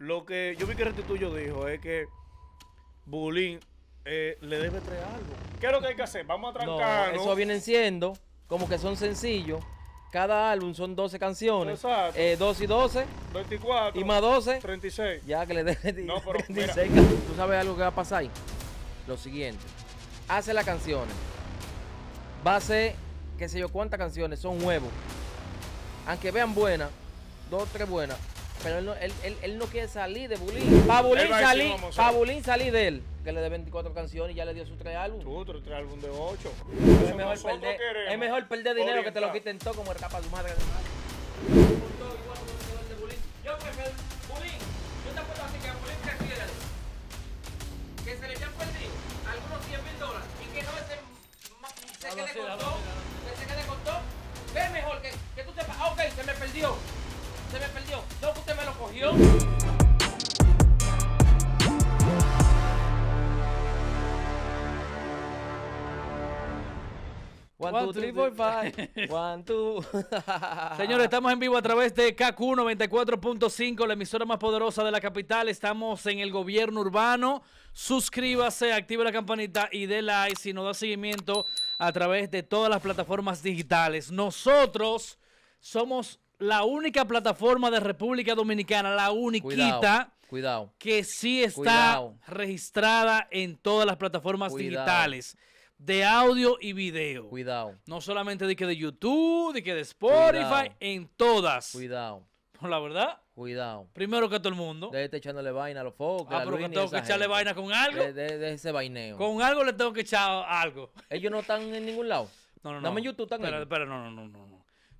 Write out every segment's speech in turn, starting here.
Lo que yo vi que Tuyo dijo es que Bulín eh, le debe tres algo. ¿Qué es lo que hay que hacer? Vamos a trancarnos. No, eso vienen siendo como que son sencillos. Cada álbum son 12 canciones. Exacto. Eh, 2 y 12. 24. Y más 12. 36. Ya que le debe. no, pero 36. Mira. ¿Tú sabes algo que va a pasar ahí? Lo siguiente. Hace las canciones. Va a ser, qué sé yo, cuántas canciones son huevos. Aunque vean buenas, dos, tres buenas, pero él no, él, él, no quiere salir de Bulín. Para Bulín salir, de él. Que le dé 24 canciones y ya le dio sus tres álbumes. Tú, tres álbumes de 8. Es mejor, perder, dinero que te lo quiten todo como el capa de tu madre. Yo prefiero Bulín. Yo te puedo decir que Bulín que se le hayan perdido algunos 100 mil dólares y que no se, se quede le costó. se quede le costó? Ve mejor que, tú te... Ah, ok, se me perdió se me perdió. No, usted me lo cogió. One, two, Señores, estamos en vivo a través de KQ 94.5, la emisora más poderosa de la capital. Estamos en el gobierno urbano. Suscríbase, active la campanita y dé like si nos da seguimiento a través de todas las plataformas digitales. Nosotros somos la única plataforma de República Dominicana, la uniquita. Cuidado. Que sí está registrada en todas las plataformas digitales de audio y video. Cuidado. No solamente de que de YouTube, de que de Spotify, en todas. Cuidado. La verdad. Cuidado. Primero que todo el mundo. De este echándole vaina a los focos. Ah, pero que tengo que echarle vaina con algo. De, ese vaineo. Con algo le tengo que echar algo. Ellos no están en ningún lado. No, no, no. Dame YouTube pero, no, no, no, no.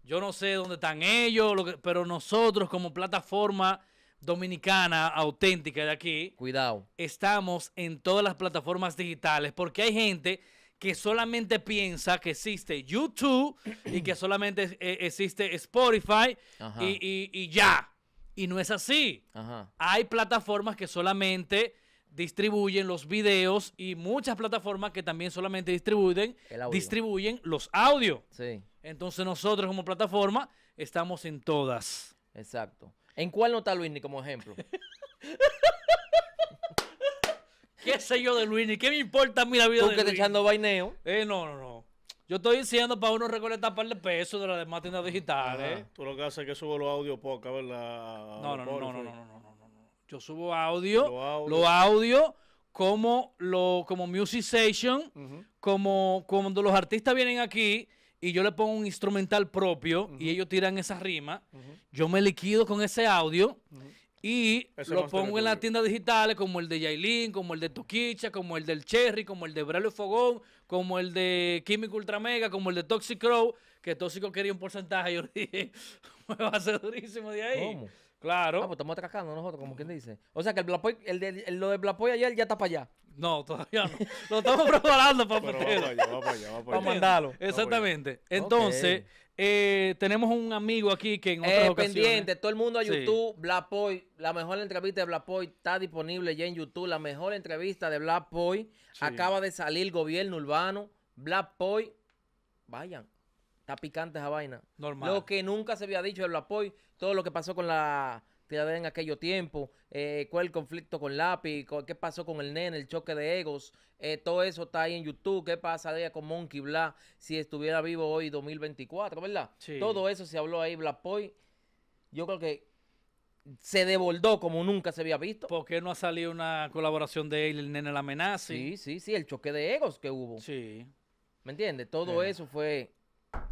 Yo no sé dónde están ellos, pero nosotros como plataforma dominicana auténtica de aquí, cuidado, estamos en todas las plataformas digitales porque hay gente que solamente piensa que existe YouTube y que solamente eh, existe Spotify y, ya. Y no es así. Hay plataformas que solamente distribuyen los videos y muchas plataformas que también solamente distribuyen, distribuyen los audios. Entonces nosotros como plataforma estamos en todas. Exacto. ¿En cuál no está Luini como ejemplo? ¿Qué sé yo de Luini? ¿Qué me importa a mí la vida ¿Tú que te echando vaineo? Eh, no, no, no. Yo estoy diciendo para uno recolectar par de peso de las demás tiendas digitales. Tú lo que haces es que subo los audios poca, ¿verdad? no, no, no, no, no. Yo subo audio, lo audio, como, lo, como Music Station, como cuando los artistas vienen aquí y yo le pongo un instrumental propio y ellos tiran esa rima, yo me liquido con ese audio y lo pongo en las tiendas digitales como el de Yailin, como el de Toquicha, como el del Cherry, como el de Braille Fogón, como el de Químico Ultramega, como el de Toxic Crow, que Tóxico quería un porcentaje, yo dije, me va a ser durísimo de ahí. Claro. Ah, pues estamos atracando nosotros, como quien dice. O sea que el de, lo de Blapoy ayer ya está para allá. No, todavía no. Lo estamos preparando para Pero Vamos, a mandarlo. Exactamente. Entonces, eh, tenemos un amigo aquí que en eh, otras ocasión. pendiente, todo el mundo a YouTube, Blapoy, la mejor entrevista de Blapoy está disponible ya en YouTube. La mejor entrevista de Blapoy. Acaba de salir el Gobierno Urbano. Blapoy, vayan, Está picante esa vaina. Normal. Lo que nunca se había dicho de Blapoy todo lo que pasó con la tiradera en aquello tiempo, eh, cuál el conflicto con Lápiz, qué pasó con el nene, el choque de egos, eh, todo eso está ahí en YouTube, qué pasaría con Monkey Bla si estuviera vivo hoy 2024, ¿verdad? Todo eso se habló ahí, Poi. Yo creo que se devolvió como nunca se había visto. ¿Por qué no ha salido una colaboración de él, el nene la amenaza? Sí, sí, sí, el choque de egos que hubo. Sí. ¿Me entiendes? Todo eso fue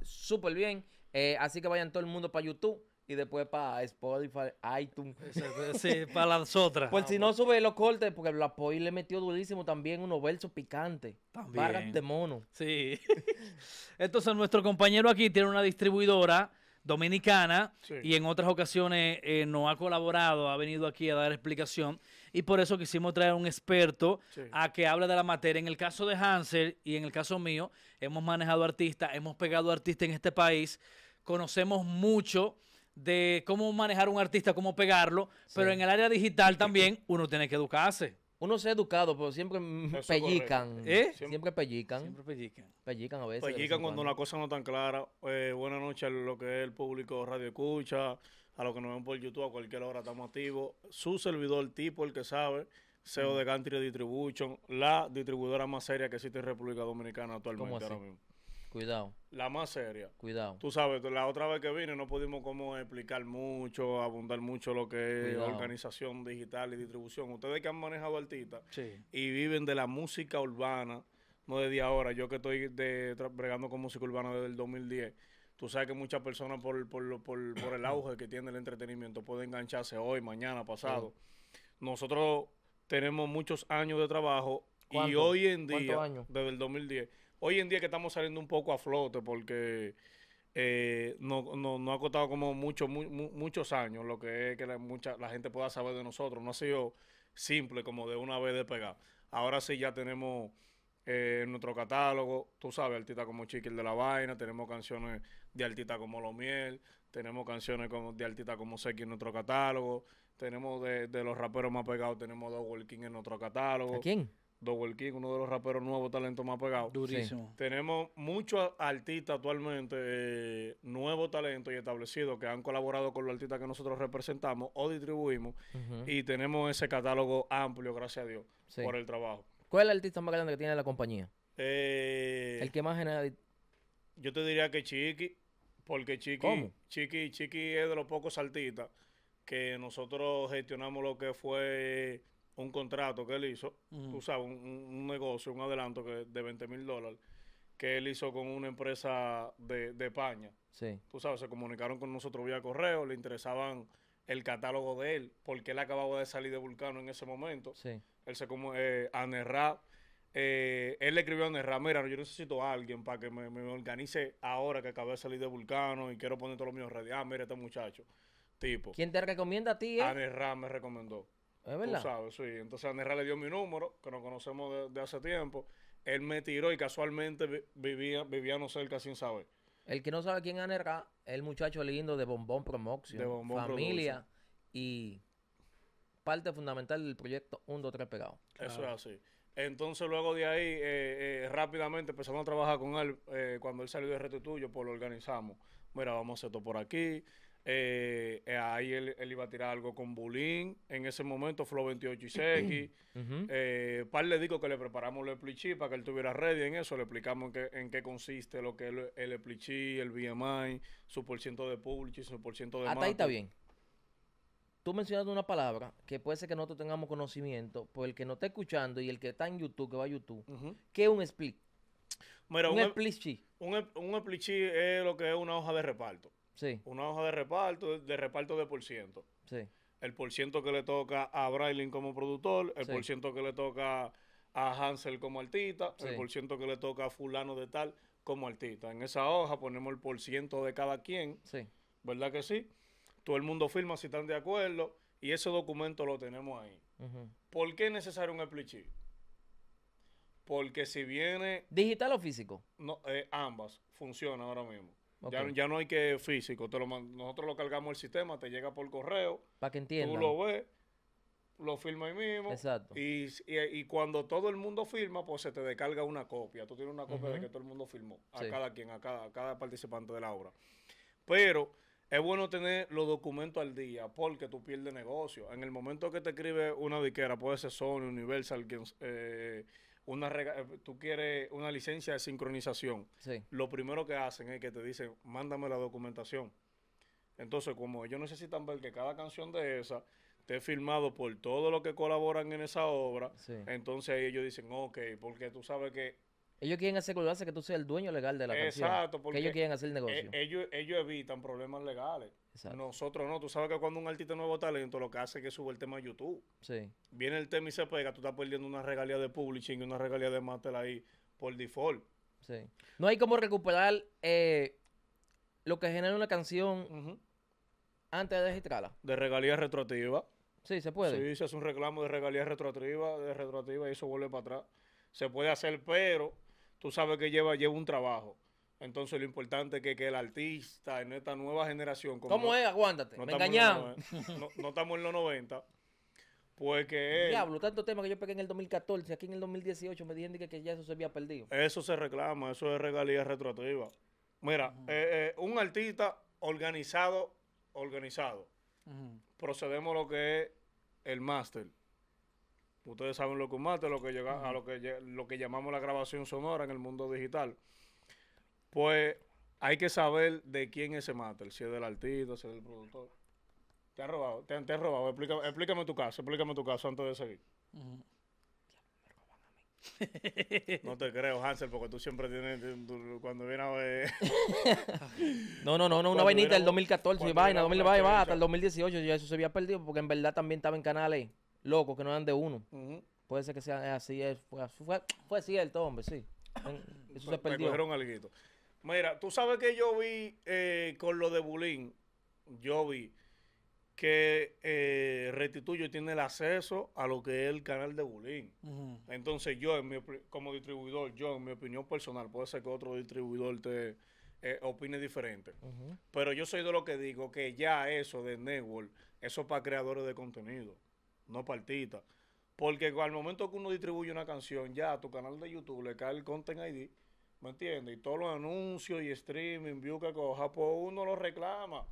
súper bien. Eh, así que vayan todo el mundo para YouTube y después para Spotify, iTunes. Sí, para las otras. pues si no sube los cortes, porque la Poi le metió durísimo también unos versos picantes. También. de mono. Sí. Entonces, nuestro compañero aquí tiene una distribuidora dominicana y en otras ocasiones eh, no ha colaborado, ha venido aquí a dar explicación y por eso quisimos traer un experto a que hable de la materia. En el caso de Hansel y en el caso mío, hemos manejado artistas, hemos pegado artistas en este país, conocemos mucho de cómo manejar un artista, cómo pegarlo, pero en el área digital también uno tiene que educarse. Uno se ha educado, pero siempre pellican. ¿Eh? Siempre, pellican. Siempre pellican. Pellican a veces. Pellican cuando una cosa no tan clara. Eh, buenas noches a lo que es el público radio escucha, a los que nos ven por YouTube, a cualquier hora estamos activos. Su servidor tipo, el que sabe, CEO de Country Distribution, la distribuidora más seria que existe en República Dominicana actualmente ahora mismo. Cuidado. La más seria. Cuidado. Tú sabes, la otra vez que vine no pudimos como explicar mucho, abundar mucho lo que es organización digital y distribución. Ustedes que han manejado artistas y viven de la música urbana, no desde ahora. Yo que estoy de, bregando con música urbana desde el 2010. Tú sabes que muchas personas por, el auge que tiene el entretenimiento pueden engancharse hoy, mañana, pasado. Nosotros tenemos muchos años de trabajo y hoy en día, desde el 2010 hoy en día que estamos saliendo un poco a flote porque eh, no, no, no, ha costado como mucho, muchos años lo que es que la, mucha, la gente pueda saber de nosotros. No ha sido simple como de una vez de pegar. Ahora sí ya tenemos eh, nuestro catálogo, tú sabes, artistas como Chiquil de la Vaina, tenemos canciones de artistas como Lo Miel, tenemos canciones como, de artistas como Seki en nuestro catálogo, tenemos de, los raperos más pegados, tenemos Double King en nuestro catálogo. ¿A quién? Double Kick, uno de los raperos nuevos, talentos más pegado. Durísimo. Tenemos muchos artistas actualmente, eh, nuevos talentos y establecidos que han colaborado con los artistas que nosotros representamos o distribuimos. Y tenemos ese catálogo amplio, gracias a Dios, por el trabajo. ¿Cuál es el artista más grande que tiene la compañía? Eh, el que más genera. Yo te diría que Chiqui, porque Chiqui, Chiqui, Chiqui es de los pocos artistas que nosotros gestionamos lo que fue un contrato que él hizo, un, negocio, un adelanto que, de 20 mil dólares que él hizo con una empresa de, de España. Sí. Tú sabes, se comunicaron con nosotros vía correo, le interesaban el catálogo de él, porque él acababa de salir de Vulcano en ese momento. Sí. Él se como eh, eh, él le escribió a Nerra, mira, yo necesito a alguien para que me, me, organice ahora que acabé de salir de Vulcano y quiero poner todos los míos ready. Ah, mira este muchacho. Tipo. ¿Quién te recomienda a ti? Eh? me recomendó. Es verdad. Tú sabes, sí. Entonces Anerra le dio mi número, que nos conocemos de, hace tiempo. Él me tiró y casualmente vivía, vivía no cerca sin saber. El que no sabe quién es el muchacho lindo de Bombón Promoción, De Bombón Familia y parte fundamental del proyecto 1, 2, 3 pegado. Eso es así. Entonces, luego de ahí, eh, eh, rápidamente empezamos a trabajar con él. Eh, cuando él salió de Reto Tuyo, pues lo organizamos. Mira, vamos a hacer esto por aquí. Eh, eh, ahí él, iba a tirar algo con Bulín. En ese momento, Flow 28 y Seki. Eh, le dijo que le preparamos el plichi para que él tuviera ready en eso. Le explicamos en qué, en qué consiste lo que es el, el el BMI, su por ciento de publish, su por de. Hasta ahí está bien. Tú mencionaste una palabra que puede ser que nosotros tengamos conocimiento, por pues el que no está escuchando y el que está en YouTube, que va a YouTube, ¿qué que es un split. Mira, un, un, un, Eplichi es lo que es una hoja de reparto. Una hoja de reparto, de reparto de por ciento. El por ciento que le toca a Brailing como productor, el por ciento que le toca a Hansel como artista, el por ciento que le toca a fulano de tal como artista. En esa hoja ponemos el por ciento de cada quien. Sí. ¿Verdad que sí? Todo el mundo firma si están de acuerdo y ese documento lo tenemos ahí. ¿Por qué es necesario un split Porque si viene... ¿Digital o físico? No, eh, ambas Funciona ahora mismo. Ya, no hay que físico. Te nosotros lo cargamos el sistema, te llega por correo. Para que Tú lo ves, lo firma ahí mismo. Exacto. Y, cuando todo el mundo firma, pues se te descarga una copia. Tú tienes una copia de que todo el mundo firmó. A cada quien, a cada, participante de la obra. Pero es bueno tener los documentos al día porque tú pierdes negocio. En el momento que te escribe una diquera, puede ser Sony, Universal, quien, eh, una eh, tú quieres una licencia de sincronización. Lo primero que hacen es que te dicen, mándame la documentación. Entonces, como ellos necesitan ver que cada canción de esa esté firmado por todos los que colaboran en esa obra, entonces ellos dicen, ok, porque tú sabes que ellos quieren asegurarse que tú seas el dueño legal de la Exacto, canción. Porque ellos quieren hacer el negocio. E-, ellos, ellos evitan problemas legales. Nosotros no. Tú sabes que cuando un artista nuevo talento lo que hace es que sube el tema a YouTube. Viene el tema y se pega, tú estás perdiendo una regalía de publishing y una regalía de master ahí por default. Sí. No hay como recuperar eh, lo que genera una canción antes de registrarla. De regalía retroactiva. Sí, se puede. Sí, se hace un reclamo de regalía retroactiva, de retroactiva y eso vuelve para atrás. Se puede hacer, pero tú sabes que lleva, lleva un trabajo. Entonces lo importante es que, el artista en esta nueva generación... Como ¿Cómo es? Aguántate, no estamos en los 90, pues que... Diablo, tanto tema que yo pegué en el 2014, aquí en el 2018 me dijeron que, ya eso se había perdido. Eso se reclama, eso es regalía retroactiva. Mira, eh, eh, un artista organizado, organizado. Procedemos lo que es el máster. Ustedes saben lo que mate, lo que llega, a lo que, lo que llamamos la grabación sonora en el mundo digital. Pues hay que saber de quién es ese mate, si es del artista, si es del productor. Te han robado, te, has robado. Explícame, tu caso, explícame tu caso antes de seguir. No te creo, Hansel, porque tú siempre tienes. cuando vienes a ver. no, no, no, no, una vainita del 2014, vaina, 2000, va, hasta el 2018, ya eso se había perdido, porque en verdad también estaba en canales Loco que no eran de uno. Puede ser que sea así, eh, fue, fue, fue cierto, hombre, sí. Eso se perdió. Mira, tú sabes que yo vi eh, con lo de Bulín, yo vi que eh, Retituyo tiene el acceso a lo que es el canal de Bulín. Entonces yo, como distribuidor, yo, en mi opinión personal, puede ser que otro distribuidor te eh, opine diferente. Pero yo soy de lo que digo, que ya eso de Network, eso es para creadores de contenido no partita. Porque al momento que uno distribuye una canción, ya a tu canal de YouTube le cae el Content ID, ¿me entiendes? Y todos los anuncios y streaming, view que coja, pues uno lo reclama.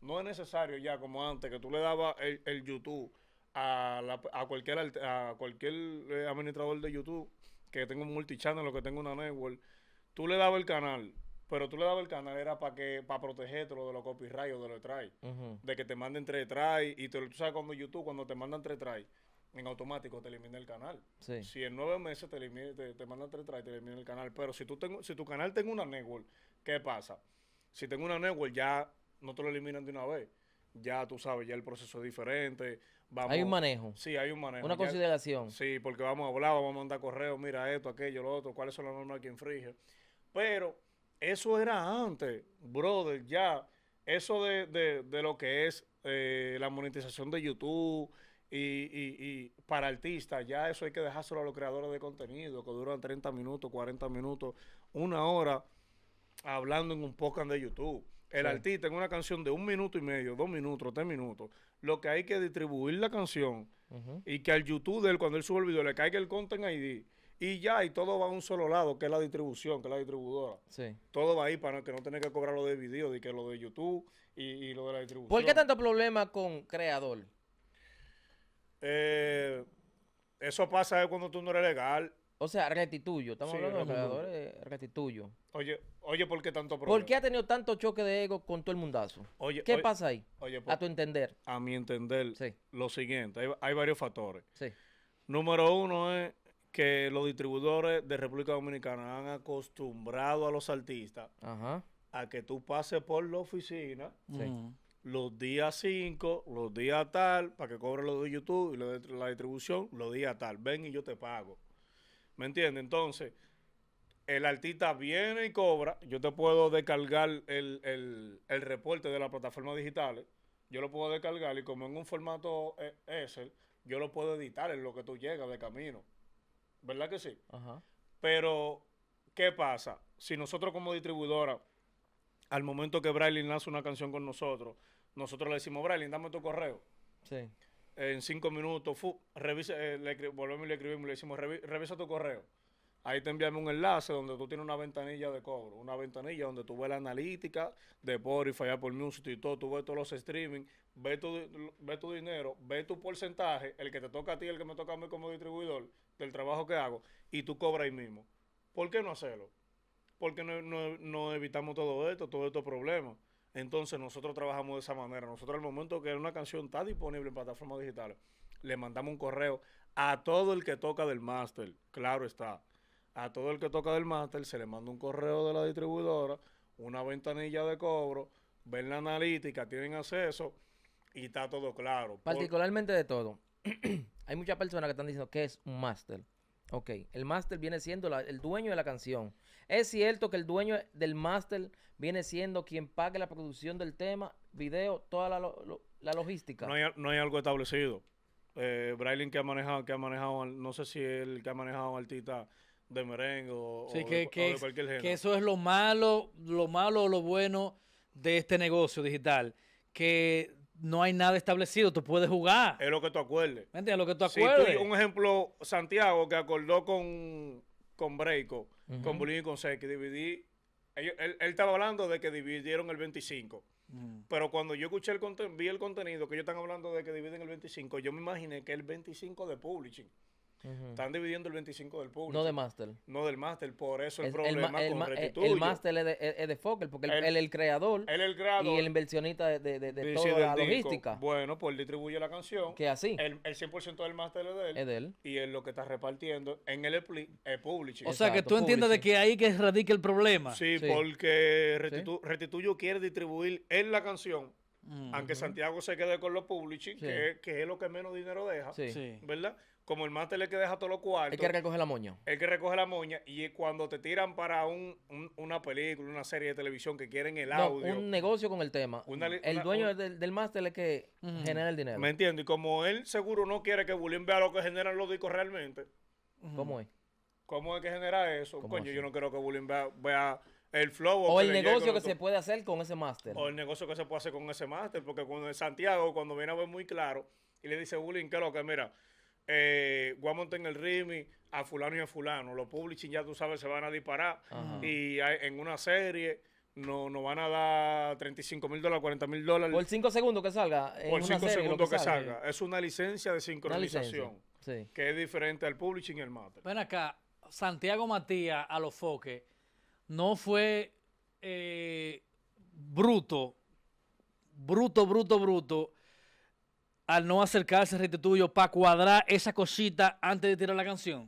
No es necesario ya como antes, que tú le dabas el, YouTube a, a cualquier, a cualquier eh, administrador de YouTube que tenga un multichannel o que tenga una network. Tú le dabas el canal pero tú le dabas el canal era para que para protegerte de los copyright o de lo try. De que te manden tres tray Y tú sabes cuando YouTube, cuando te mandan tres tray en automático te elimina el canal. Si en nueve meses te, te, mandan tres try, te elimina el canal. Pero si, tú tengo, si tu canal tengo una network, ¿qué pasa? Si tengo una network, ya no te lo eliminan de una vez. Ya tú sabes, ya el proceso es diferente. hay un manejo. Sí, hay un manejo. Una consideración. Sí, porque vamos a hablar, vamos a mandar correos, mira esto, aquello, lo otro, cuáles son las normas que infringe. Pero eso era antes, brother, ya. Eso de, lo que es eh, la monetización de YouTube y, para artistas, ya eso hay que dejárselo a los creadores de contenido, que duran 30 minutos, 40 minutos, una hora hablando en un podcast de YouTube. El artista en una canción de un minuto y medio, dos minutos, tres minutos. Lo que hay que distribuir la canción y que al YouTube de él, cuando él sube el video, le caiga el content ID y ya, y todo va a un solo lado, que es la distribución, que es la distribuidora. Sí. Todo va ahí para que no tener que cobrar lo de video, de que lo de YouTube y, lo de la distribución. ¿Por qué tanto problema con creador? Eh, eso pasa cuando tú no eres legal. O sea, restituyo. Estamos hablando de creadores, eh, restituyo. Oye, oye, ¿por qué tanto problema? ¿Por qué ha tenido tanto choque de ego con todo el mundazo? Oye, ¿Qué pasa ahí? Oye, a tu entender. A mi entender, lo siguiente, hay, varios factores. Número uno es que los distribuidores de República Dominicana han acostumbrado a los artistas a que tú pases por la oficina mm. los días 5, los días tal, para que cobre lo de YouTube y lo la distribución, los días tal. Ven y yo te pago. ¿Me entiendes? Entonces, el artista viene y cobra. Yo te puedo descargar el, el reporte de la plataforma digitales. Yo lo puedo descargar y como en un formato eh, Excel, yo lo puedo editar en lo que tú llegas de camino. ¿verdad que sí? Ajá. Pero, ¿qué pasa? Si nosotros como distribuidora, al momento que braille lanza una canción con nosotros, nosotros le decimos, Braylin, dame tu correo. Sí. En cinco minutos, eh, volvemos y le escribimos, le decimos, revisa tu correo. Ahí te enviamos un enlace donde tú tienes una ventanilla de cobro, una ventanilla donde tú ves la analítica de Spotify, por Music y todo, tú ves todos los streaming, ves tu, ves tu dinero, ves tu porcentaje, el que te toca a ti, el que me toca a mí como distribuidor, del trabajo que hago y tú cobras ahí mismo. ¿Por qué no hacerlo? Porque no, no, no evitamos todo esto, todos estos problemas. Entonces nosotros trabajamos de esa manera. Nosotros al momento que una canción está disponible en plataforma digital, le mandamos un correo a todo el que toca del máster. Claro está. A todo el que toca del máster se le manda un correo de la distribuidora, una ventanilla de cobro, ven la analítica, tienen acceso y está todo claro. Particularmente de todo. hay muchas personas que están diciendo que es un máster. Ok, el máster viene siendo el dueño de la canción. Es cierto que el dueño del máster viene siendo quien pague la producción del tema, video, toda la, logística. No hay, algo establecido. Eh, que ha manejado, que ha manejado, no sé si él que ha manejado artista de merengue o, que, de, cualquier género. Que eso es lo malo, lo malo o lo bueno de este negocio digital. Que no hay nada establecido, tú puedes jugar. Es lo que tú acuerdes. ¿Me Lo que tú acuerdes. Sí, un ejemplo, Santiago que acordó con, con Breico, con Bolívar y con que dividí. Él, él, estaba hablando de que dividieron el 25. Mm. Pero cuando yo escuché el vi el contenido que ellos están hablando de que dividen el 25, yo me imaginé que el 25 de publishing. Están dividiendo el 25 del público. No del máster. No del máster, por eso el, problema el, con el, el máster es de, es porque él el, creador. el creador. Y el inversionista de, toda la logística. Bueno, pues él distribuye la canción. Que así. El, 100% del máster es de él. Y él lo que está repartiendo en el eh, publishing. O sea, que tú entiendes de que ahí que radica el problema. Sí, porque restituyo quiere distribuir en la canción mm. Aunque Santiago se quede con los publishing, que, que, es lo que menos dinero deja, sí. ¿verdad? como el máster es que deja todo lo cuartos. El que recoge la moña. El que recoge la moña. Y cuando te tiran para un, una película, una serie de televisión que quieren el no, audio. Un negocio con el tema. el dueño del, máster es que genera el dinero. Me entiendo. Y como él seguro no quiere que Bulín vea lo que generan los discos realmente. ¿Cómo es? ¿Cómo es que genera eso? Coño, yo no quiero que Bulín vea, el flow. O, el negocio que se puede hacer con ese máster. O el negocio que se puede hacer con ese máster. Porque cuando en Santiago, cuando viene a ver muy claro y le dice Bulín, ¿qué es lo que? Mira Guamonte eh, en el Rimi a fulano y a fulano. Los publishing ya tú sabes se van a disparar y en una serie nos no van a dar 35 mil dólares, 40 mil dólares. Por 5 segundos que salga. Por 5 segundos que, salga. Es una licencia de sincronización que es diferente al publishing y el mate. Ven acá, Santiago Matías a los foques no fue eh, bruto, bruto, bruto, bruto al no acercarse a para cuadrar esa cosita antes de tirar la canción?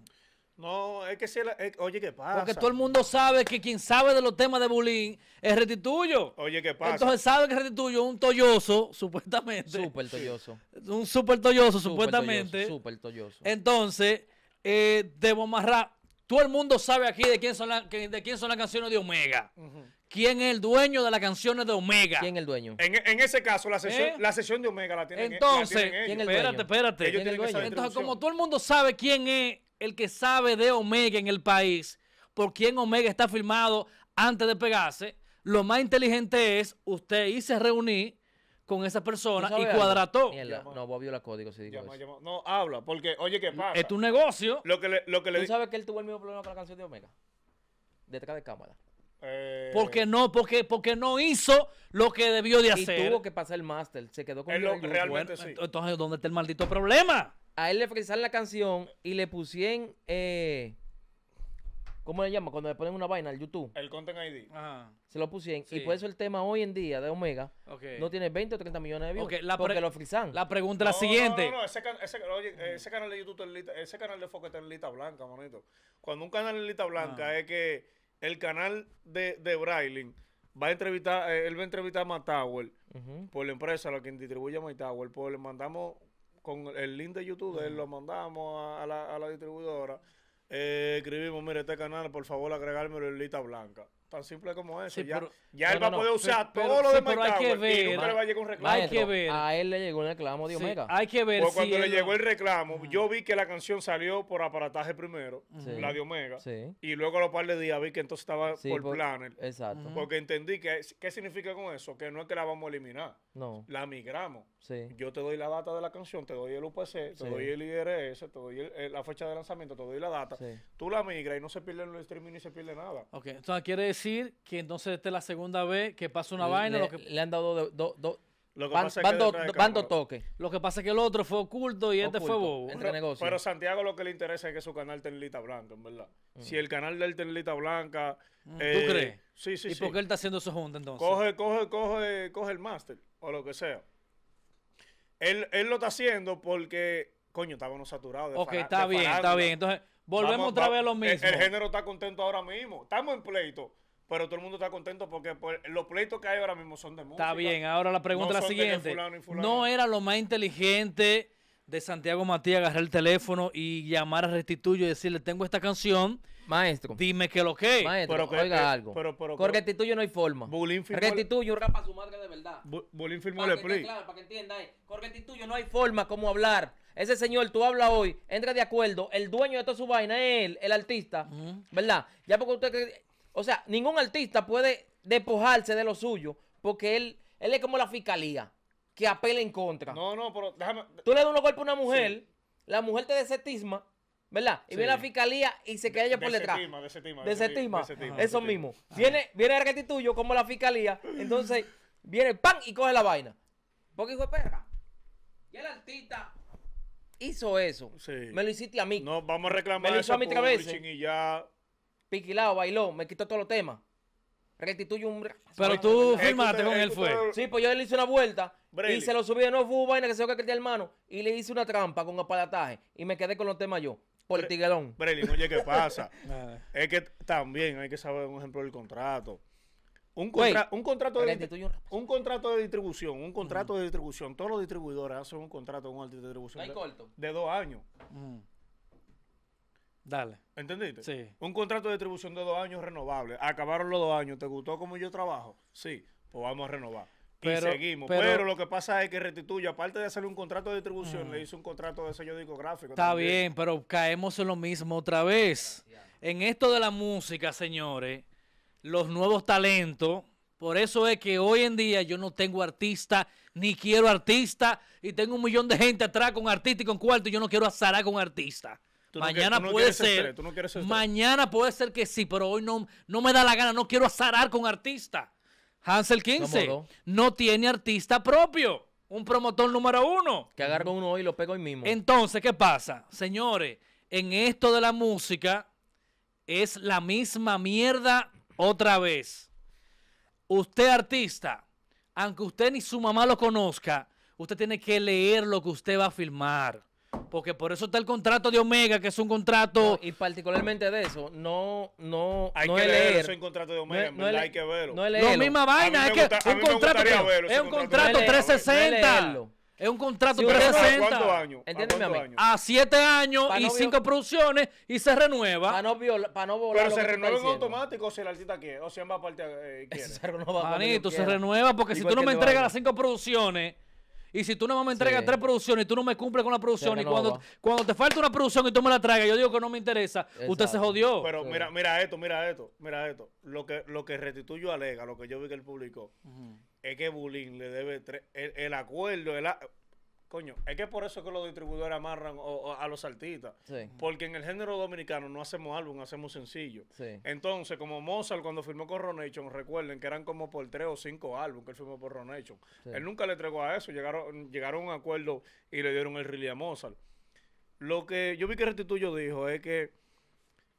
No, es que si la, oye, ¿qué pasa? Porque todo el mundo sabe que quien sabe de los temas de bullying es Restituyo. Oye, ¿qué pasa? Entonces sabe que Restituyo es un tolloso, supuestamente. Súper tolloso. Un súper tolloso, supuestamente. Súper tolloso. Entonces, eh, debo amarrar. Todo el mundo sabe aquí de quién son, de quién son las canciones de Omega. ¿Quién es el dueño de las canciones de Omega? ¿Quién es el dueño? En, ese caso, ¿Eh? la sesión, de Omega la tiene. Entonces, ¿quién el espérate, espérate. Entonces, como todo el mundo sabe quién es el que sabe de Omega en el país, por quién Omega está firmado antes de pegarse, lo más inteligente es usted irse a reunir con esa persona y cuadrató. voy no, violar el código si digo No, habla, porque, oye, ¿qué pasa? Es tu negocio. Lo que lo que le ¿Tú sabes que él tuvo el mismo problema con la canción de Omega? Detrás de cámara. Eh, porque no, porque, porque no hizo lo que debió de hacer. Y tuvo que pasar el máster, se quedó con el Entonces, ¿dónde está el maldito problema? A él le frisaron la canción y le pusieron eh, ¿Cómo le llaman? Cuando le ponen una vaina al YouTube. El Content ID. Se lo pusieron. Y por eso el tema hoy en día de Omega no tiene 20 o 30 millones de views. porque lo frisan. La pregunta es la siguiente. No, Ese, canal de YouTube, ese canal de foco está en lita blanca, monito. Cuando un canal en lista blanca ah. es que el canal de, de va a entrevistar, eh, él va a entrevistar a Matawel por la empresa, a la que distribuye a pues le mandamos con el link de YouTube, él lo mandamos a, la, distribuidora, eh, escribimos, mire, este canal, por favor, agregármelo en lista blanca. Tan simple como eso. ya, ya él va a poder usar pero, todo lo de hay que ver, le va a llegar un reclamo. que ver. A él le llegó un reclamo de Omega. hay que ver. Porque cuando le llegó el reclamo, yo vi que la canción salió por aparataje primero, la de Omega. Y luego a los par de días vi que entonces estaba por, planner. Exacto. Porque entendí que, ¿qué significa con eso? Que no es que la vamos a eliminar. No. La migramos. Yo te doy la data de la canción, te doy el UPC, te doy el IRS, te doy la fecha de lanzamiento, te doy la data. Tú la migras y no se pierde en el streaming ni se pierde nada. Ok, entonces quiere decir que entonces esta es la segunda vez que pasa una vaina. Le, han dado dos... Do, lo que pasa es que el otro fue oculto y este fue bobo. Entre pero, pero Santiago lo que le interesa es que su canal tenga blanca, en verdad. Mm. Si el canal del tenlita blanca... ¿Tú eh, crees? Sí, sí, ¿Y por qué él está haciendo eso junto entonces? Coge, coge, coge, coge el máster o lo que sea él, lo está haciendo porque, coño, estábamos saturados Ok, está bien, está bien. Entonces, volvemos otra vez a lo mismo. El, género está contento ahora mismo. Estamos en pleito, pero todo el mundo está contento porque pues, los pleitos que hay ahora mismo son de música. Está bien, ahora la pregunta es la siguiente. No era lo más inteligente de Santiago Matías agarrar el teléfono y llamar a Restituyo y decirle, tengo esta canción Maestro. Dime que lo que. Maestro, pero oiga algo. Pero, pero, no hay forma. Bulín firmó. rapa su madre de verdad. Bu firmó el para que entienda. no hay forma como hablar. Ese señor, tú hablas hoy, entra de acuerdo. El dueño de toda su vaina es él, el artista. ¿Verdad? Ya porque usted O sea, ningún artista puede despojarse de lo suyo porque él, él es como la fiscalía que apela en contra. No, no, pero déjame. Tú le das un golpe a una mujer, la mujer te desetisma. ¿verdad? Y viene la fiscalía y se queda ella por detrás. de desestima. Desestima. Eso mismo. Viene, viene el como la fiscalía. Entonces, viene pan y coge la vaina. Porque hijo de perra. Y el artista hizo eso. Sí. Me lo hiciste a mí. No, vamos a reclamar. Me lo hizo a mi cabeza. Piquilado, Y ya. bailó, me quitó todos los temas. Restituye un. Pero tú firmaste con él, fue. Sí, pues yo le hice una vuelta y se lo subí de nuevo, vaina que se que el hermano. Y le hice una trampa con aparataje y me quedé con los temas yo por tiguerón. oye, ¿qué pasa? es que también hay que saber un ejemplo del contrato. Un, contrato de, un contrato de distribución, un contrato de distribución. Todos los distribuidores hacen un contrato con de distribución de, corto? de dos años. Dale. ¿Entendiste? Sí. Un contrato de distribución de dos años renovable. Acabaron los dos años. ¿Te gustó cómo yo trabajo? Sí. Pues vamos a renovar. Pero, seguimos. Pero, lo que pasa es que Restituye, aparte de hacerle un contrato de distribución, mm. le hizo un contrato de sello discográfico. Está bien, pero caemos en lo mismo otra vez. En esto de la música, señores, los nuevos talentos. Por eso es que hoy en día yo no tengo artista, ni quiero artista, y tengo un millón de gente atrás con artista y con cuarto, y yo no quiero azarar con artista. mañana puede ser, mañana puede ser que sí, pero hoy no, no me da la gana, no quiero azarar con artista. Hansel 15 no, tiene artista propio. Un promotor número uno. Que agarro uno hoy y lo pego hoy mismo. Entonces, ¿qué pasa? Señores, en esto de la música es la misma mierda otra vez. Usted artista, aunque usted ni su mamá lo conozca, usted tiene que leer lo que usted va a filmar. Porque por eso está el contrato de Omega, que es un contrato. y particularmente de eso, no, no. Hay que leer eso en contrato de Omega, no, hay que verlo. No es leerlo. misma vaina, es que un contrato. es un contrato 360. Es un contrato 360. ¿Cuántos años? a, siete Años? 7 años y cinco producciones y se renueva. Para no, viola, no volar Pero se renueva en automático o si la artista quiere. O si ambas partes eh, quieren. Se renueva. Manito, se renueva porque si tú no me entregas las cinco producciones. Y si tú no me entregas tres producciones y tú no me cumples con la producción, y cuando, cuando te falta una producción y tú me la traigas, yo digo que no me interesa, usted se jodió. Pero mira, mira esto, mira esto, mira esto. Lo que, lo que Restituyo alega, lo que yo vi que él público, es que Bulín le debe el, el acuerdo, el, Coño, es que por eso que los distribuidores amarran a los artistas. Porque en el género dominicano no hacemos álbum, hacemos sencillo. Entonces, como Mozart cuando firmó con Ronation, recuerden que eran como por tres o cinco álbumes que él firmó por Ronation. Él nunca le entregó a eso. Llegaron, llegaron a un acuerdo y le dieron el release a Mozart. Lo que yo vi que Restituyo dijo es que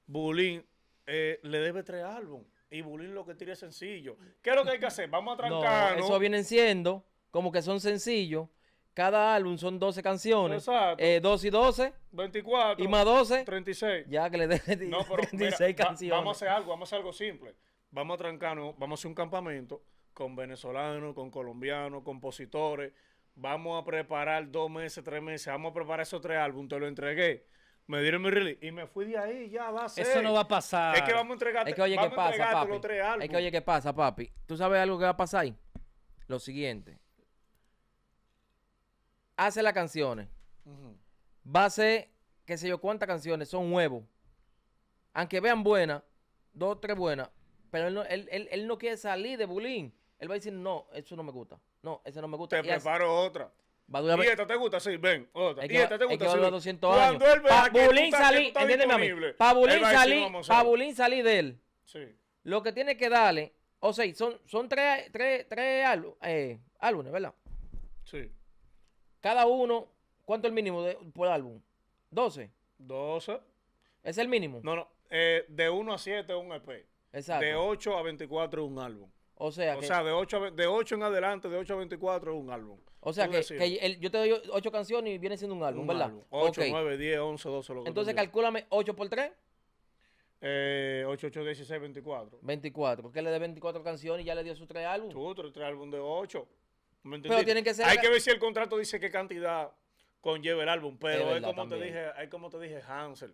Bulín eh, le debe tres álbumes. Y Bulín lo que tiene es sencillo. ¿Qué es lo que hay que hacer? Vamos a trancar. No, eso vienen siendo como que son sencillos cada álbum son 12 canciones. Exacto. 2 eh, y 12. 24. Y más 12. 36. Ya que le dé no, canciones. vamos a hacer algo, vamos a hacer algo simple. Vamos a trancarnos, vamos a hacer un campamento con venezolanos, con colombianos, compositores. Vamos a preparar dos meses, tres meses. Vamos a preparar esos tres álbumes. Te lo entregué. Me dieron mi release y me fui de ahí, ya va a ser. Eso no va a pasar. Es que vamos a entregar pasa, papi. los tres álbumes. Es que oye, ¿qué pasa, papi? ¿Tú sabes algo que va a pasar ahí? Lo siguiente hace las canciones. Va a ser, qué sé yo, cuántas canciones son huevos Aunque vean buenas, dos o tres buenas, pero él no, él, él, no quiere salir de Bulín Él va a decir, no, eso no me gusta. No, eso no me gusta. Te preparo otra. Y esta te gusta, sí, ven, y esta te gusta, es que 200 años. Bulín salí, entiéndeme Bulín salí, Bulín salí de él. Sí. Lo que tiene que darle, o sea, son, son tres, tres, tres eh, álbumes, ¿verdad? Sí. Cada uno, ¿cuánto es el mínimo de, por álbum? ¿12? 12. ¿Es el mínimo? No, no. Eh, de 1 a 7 es un EP. Exacto. De 8 a 24 es un álbum. O sea, o sea de, 8 de 8 en adelante, de 8 a 24 es un álbum. O sea, que, yo te doy 8 canciones y viene siendo un álbum, un ¿verdad? Álbum. 8, 9, 10, 11, 12, lo que Entonces, calculame 8 por 3. Eh, 8, 8, 16, 24. 24. qué le de 24 canciones y ya le dio sus 3 álbumes. Tú, 3 álbumes de 8 pero tienen que ser... Hay que ver si el contrato dice qué cantidad conlleva el álbum, pero es, como te dije, es como te dije Hansel.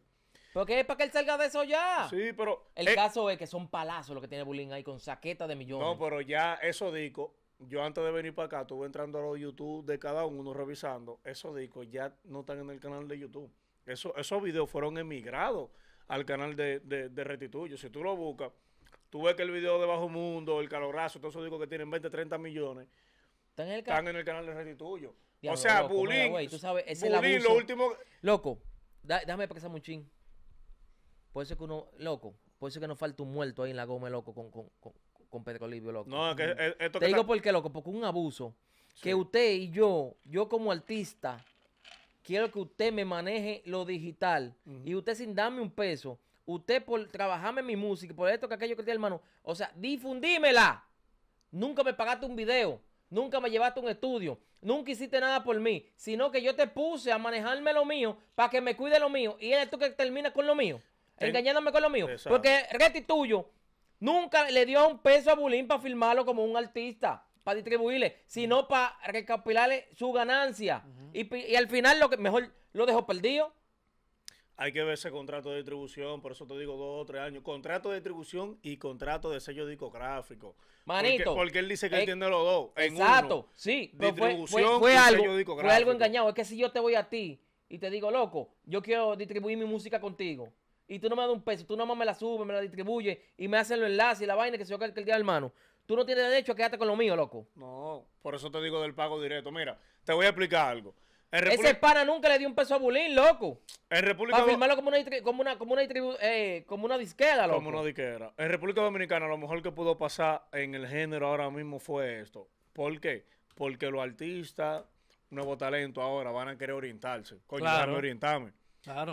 Porque es para que él salga de eso ya. Sí, pero. El eh, caso es que son palazos lo que tiene Bullying ahí con saqueta de millones. No, pero ya eso discos, yo antes de venir para acá, estuve entrando a los YouTube de cada uno revisando. Esos discos ya no están en el canal de YouTube. Eso, esos videos fueron emigrados al canal de, de, de Retituyo. Si tú lo buscas, tú ves que el video de Bajo Mundo, el calorazo, todos esos discos que tienen 20, 30 millones ¿Están en el, canal de Reti tuyo. o sea, loco, Bulín. tú sabes, es el abuso. lo último. Loco, déjame expresar un Por Puede ser que uno, loco, puede ser que nos falte un muerto ahí en la goma, loco, con, con, con, Pedro Livio, loco. No, que esto Te digo por qué, loco, porque un abuso. Que usted y yo, yo como artista, quiero que usted me maneje lo digital. Y usted sin darme un peso, usted por trabajarme mi música, por esto que aquello que tiene, hermano. O sea, difundímela. Nunca me pagaste un video. Nunca me llevaste a un estudio, nunca hiciste nada por mí, sino que yo te puse a manejarme lo mío para que me cuide lo mío y eres tú que terminas con lo mío, engañándome con lo mío. Porque Reti tuyo nunca le dio un peso a Bulín para firmarlo como un artista, para distribuirle, sino para recapilarle su ganancia. y, y, al final lo que mejor lo dejó perdido. Hay que ver ese contrato de distribución, por eso te digo dos o tres años. Contrato de distribución y contrato de sello discográfico. Manito. Porque, él dice que él eh, tiene los dos. En exacto, sí. Distribución fue, fue, algo, fue algo engañado. Es que si yo te voy a ti y te digo, loco, yo quiero distribuir mi música contigo. Y tú no me das un peso, tú nomás me la subes, me la distribuyes y me haces los enlaces y la vaina que se yo que el día hermano. Tú no tienes derecho a quedarte con lo mío, loco. No, por eso te digo del pago directo. Mira, te voy a explicar algo. Ese pana nunca le dio un peso a Bulín, loco. República Para firmarlo como una, eh, como una, disquera, loco. Como una disquera. En República Dominicana lo mejor que pudo pasar en el género ahora mismo fue esto. ¿Por qué? Porque los artistas, nuevo talento ahora, van a querer orientarse. Coño, déjame orientarme.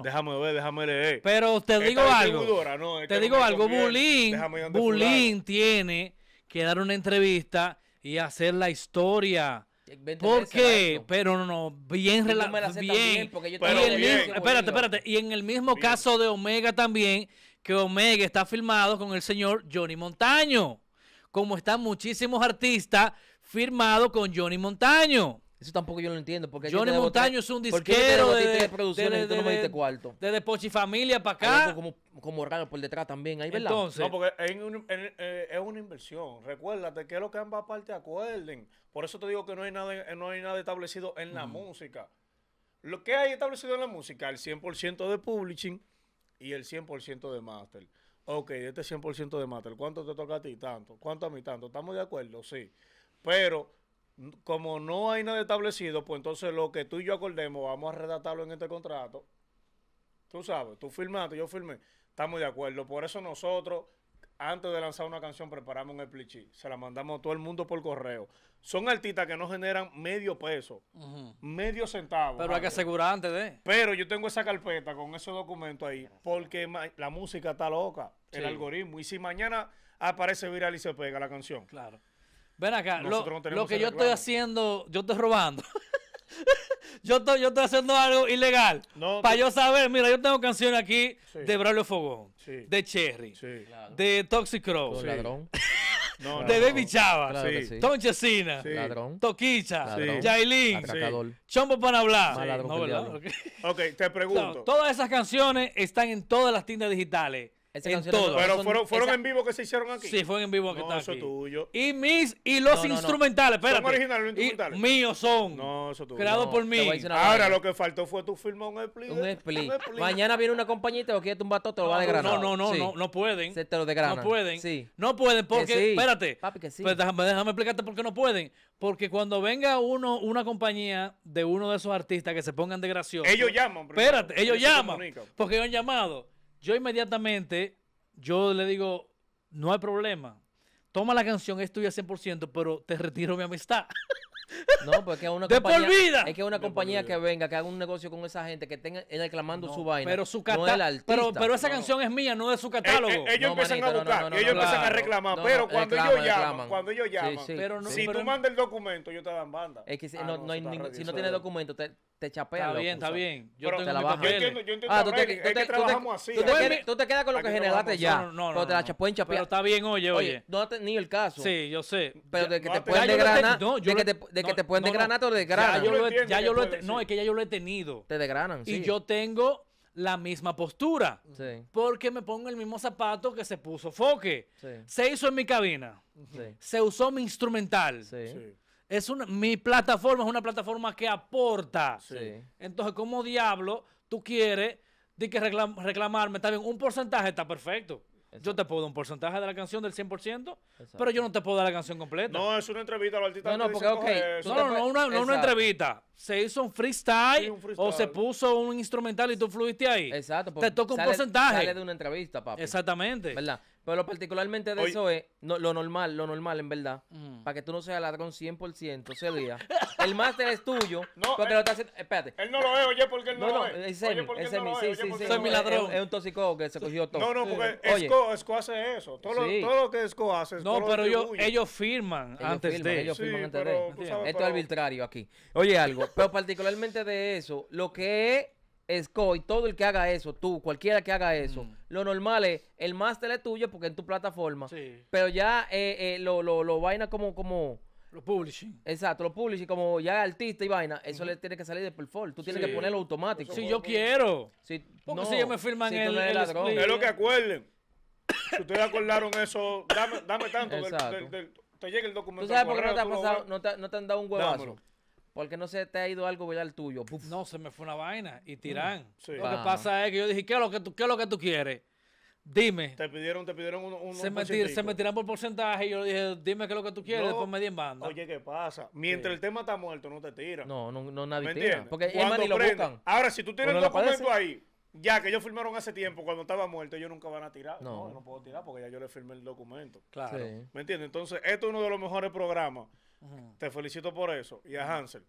Déjame ver, déjame leer. Pero te digo algo. te digo algo, Bulín, Bulín tiene que dar una entrevista y hacer la historia porque, pero no, bien relacionado. Bien, bien, espérate, espérate. Y en el mismo caso de Omega también, que Omega está firmado con el señor Johnny Montaño. Como están muchísimos artistas firmados con Johnny Montaño. Eso tampoco yo lo entiendo. Porque Johnny Montaño es un disquero de, producciones de, de, cuarto. Desde Pochi Familia para acá. como, como raro por detrás también, ahí, ¿verdad? Entonces, no, porque eh, es, una inversión. Recuérdate que es lo que ambas partes acuerden. Por eso te digo que no hay nada, no hay nada establecido en la mm. música. Lo que hay establecido en la música, el 100% de publishing y el 100% de master. Ok, este 100% de master, ¿cuánto te toca a ti? Tanto. ¿Cuánto a mí? Tanto. ¿Estamos de acuerdo? Sí. Pero como no hay nada establecido, pues entonces lo que tú y yo acordemos, vamos a redactarlo en este contrato. Tú sabes, tú firmaste, yo firmé. Estamos de acuerdo. Por eso nosotros, antes de lanzar una canción, preparamos un splichí. Se la mandamos a todo el mundo por correo. Son artistas que no generan medio peso, medio centavo. Pero hay que asegurar antes de. Pero yo tengo esa carpeta con ese documento ahí, porque la música está loca, el algoritmo. Y si mañana aparece viral y se pega la canción. Claro Ven acá, lo, que yo estoy haciendo, yo estoy robando. yo, estoy, haciendo algo ilegal. para yo saber, mira, yo tengo canciones aquí de Braulio Fogón, de Cherry, de Toxic Crow, de Baby Chava, Tom Chesina, Toquicha, Yailin, Chombo para hablar. Okay. ok, te pregunto. todas esas canciones están en todas las tiendas digitales en Pero fueron, fueron en vivo que se hicieron aquí. Sí, fue en vivo que no, eso aquí. tuyo. Y mis y los instrumentales, espérate. Son los instrumentales. Míos son. No, eso tuyo. Creados por mí. Ahora lo que faltó fue tu firma un split. Un split. Mañana viene una compañita o quiere un todo, te lo va a desgranar. No, no, no, no pueden. Se te lo desgranan. No pueden. Sí. No pueden porque, espérate. Papi, que sí. Pero pues déjame, explicarte por qué no pueden. Porque cuando venga uno, una compañía de uno de esos artistas que se pongan de gracioso. Ellos llaman, Espérate, ellos, llaman. Porque ellos han llamado. Yo inmediatamente, yo le digo, no hay problema. Toma la canción, es tuya 100%, pero te retiro mi amistad. No, porque es una de compañía. Es que es una compañía que venga, que haga un negocio con esa gente, que tenga reclamando su vaina. Pero su catálogo. pero, pero, esa canción es mía, no de su catálogo. ellos empiezan a buscar, ellos empiezan a reclamar. pero cuando, ellos llaman, cuando ellos llaman, si tú mandas el documento, ellos te dan banda. Es que si, ah, no, hay si no tienes documento, te, te chapean. Está bien, está bien. Yo te la bajo. Yo entiendo, yo entiendo. Ah, que trabajamos así. Tú te quedas con lo que generaste ya. Pero te la pueden chapear. Pero está bien, oye, oye. No has tenido el caso. Sí, yo sé. Pero de que te pueden llegar de que te pueden desgranar, o te desgranan. Ya yo lo, no, es que ya yo lo he tenido. Te desgranan, Y yo tengo la misma postura. Porque me pongo el mismo zapato que se puso Foque. Se hizo en mi cabina. Se usó mi instrumental. Es una, mi plataforma es una plataforma que aporta. Entonces, ¿cómo diablo tú quieres de que reclamarme? Está bien, un porcentaje está perfecto. Yo te puedo dar un porcentaje de la canción del 100%, pero yo no te puedo dar la canción completa. No, es una entrevista al artista. No, no, no, no, no, una, no una, entrevista. Se hizo un freestyle, o se puso un instrumental y tú fluiste ahí. Exacto. Te toca un porcentaje. Sale de una entrevista, papá. Exactamente. ¿Verdad? Pero lo particularmente de eso es lo normal, lo normal en verdad. Para que tú no seas ladrón 100% sería. el máster es tuyo. No, porque eh. lo estás haciendo. Espérate. Él no lo es, oye, porque él no, lo es. No, es no sí, sí, Soy mi ladrón. Es, un tóxico que se cogió todo. No, no, porque Esco, Esco, hace eso. Todo, lo, todo lo que Esco hace. es no, pero ellos, ellos firman antes de. Ellos firman antes de. Esto es arbitrario aquí. Oye, algo. Pero particularmente de eso, lo que es y todo el que haga eso, tú, cualquiera que haga eso, mm. lo normal es, el máster es tuyo porque es tu plataforma, pero ya eh, eh, lo, lo, lo, vaina como, como... Lo publishing. Exacto, lo publishing, como ya artista y vaina, eso le tiene que salir de perform, tú tienes que ponerlo automático. Si sí, yo quiero. Si, porque si yo me firman el, Es lo que acuerden. si ustedes acordaron eso, dame, dame tanto. te llega el documento. ¿Tú sabes por qué no te, no, te, no te han dado un huevazo? porque no se te ha ido algo viral tuyo. No, se me fue una vaina y mm. tiran. Lo que ah. pasa es que yo dije, ¿qué es lo que tú, lo que tú quieres? Dime. Te pidieron, te pidieron un, se, me tiran por porcentaje y yo dije, dime qué es lo que tú quieres, después me di en banda. Oye, ¿qué pasa? Mientras el tema está muerto, no te tiran. No, no, no nadie ¿Me tira. Porque lo buscan. Ahora, si tú tienes el documento ahí, ya que ellos firmaron hace tiempo, cuando estaba muerto, ellos nunca van a tirar. No, no, no puedo tirar porque ya yo le firmé el documento. Claro. ¿Me entiendes? Entonces, esto es uno de los mejores programas te felicito por eso. Y a Hansel,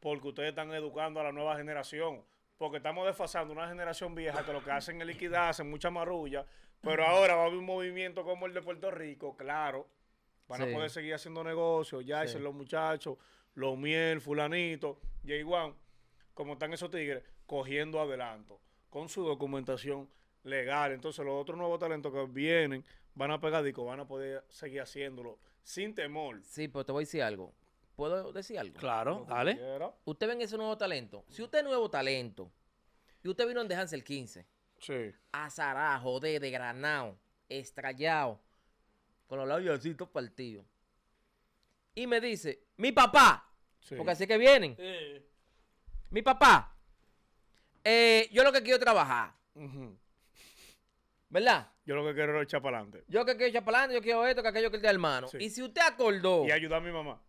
porque ustedes están educando a la nueva generación. Porque estamos desfasando una generación vieja que lo que hacen es liquidar, hacen mucha marrulla. Pero ahora va a haber un movimiento como el de Puerto Rico, claro. Van a poder seguir haciendo negocios. Ya dicen los muchachos, los miel, fulanito, J. igual, como están esos tigres, cogiendo adelanto con su documentación legal. Entonces los otros nuevos talentos que vienen van a pegar van a poder seguir haciéndolo sin temor. Sí, pero te voy a decir algo. ¿Puedo decir algo? Claro, dale. Usted ven ese nuevo talento. Si usted es nuevo talento y usted vino en The el 15. Sí. Azarajo de de granado, estrellado, con los labios partidos. Y me dice, mi papá, porque así que vienen. Mi papá, eh, yo lo que quiero trabajar. ¿Verdad? Yo lo que quiero es echar para adelante. Yo que quiero echar para adelante, yo quiero esto, que aquello, que el de hermano. Y si usted acordó. Y ayudar a mi mamá.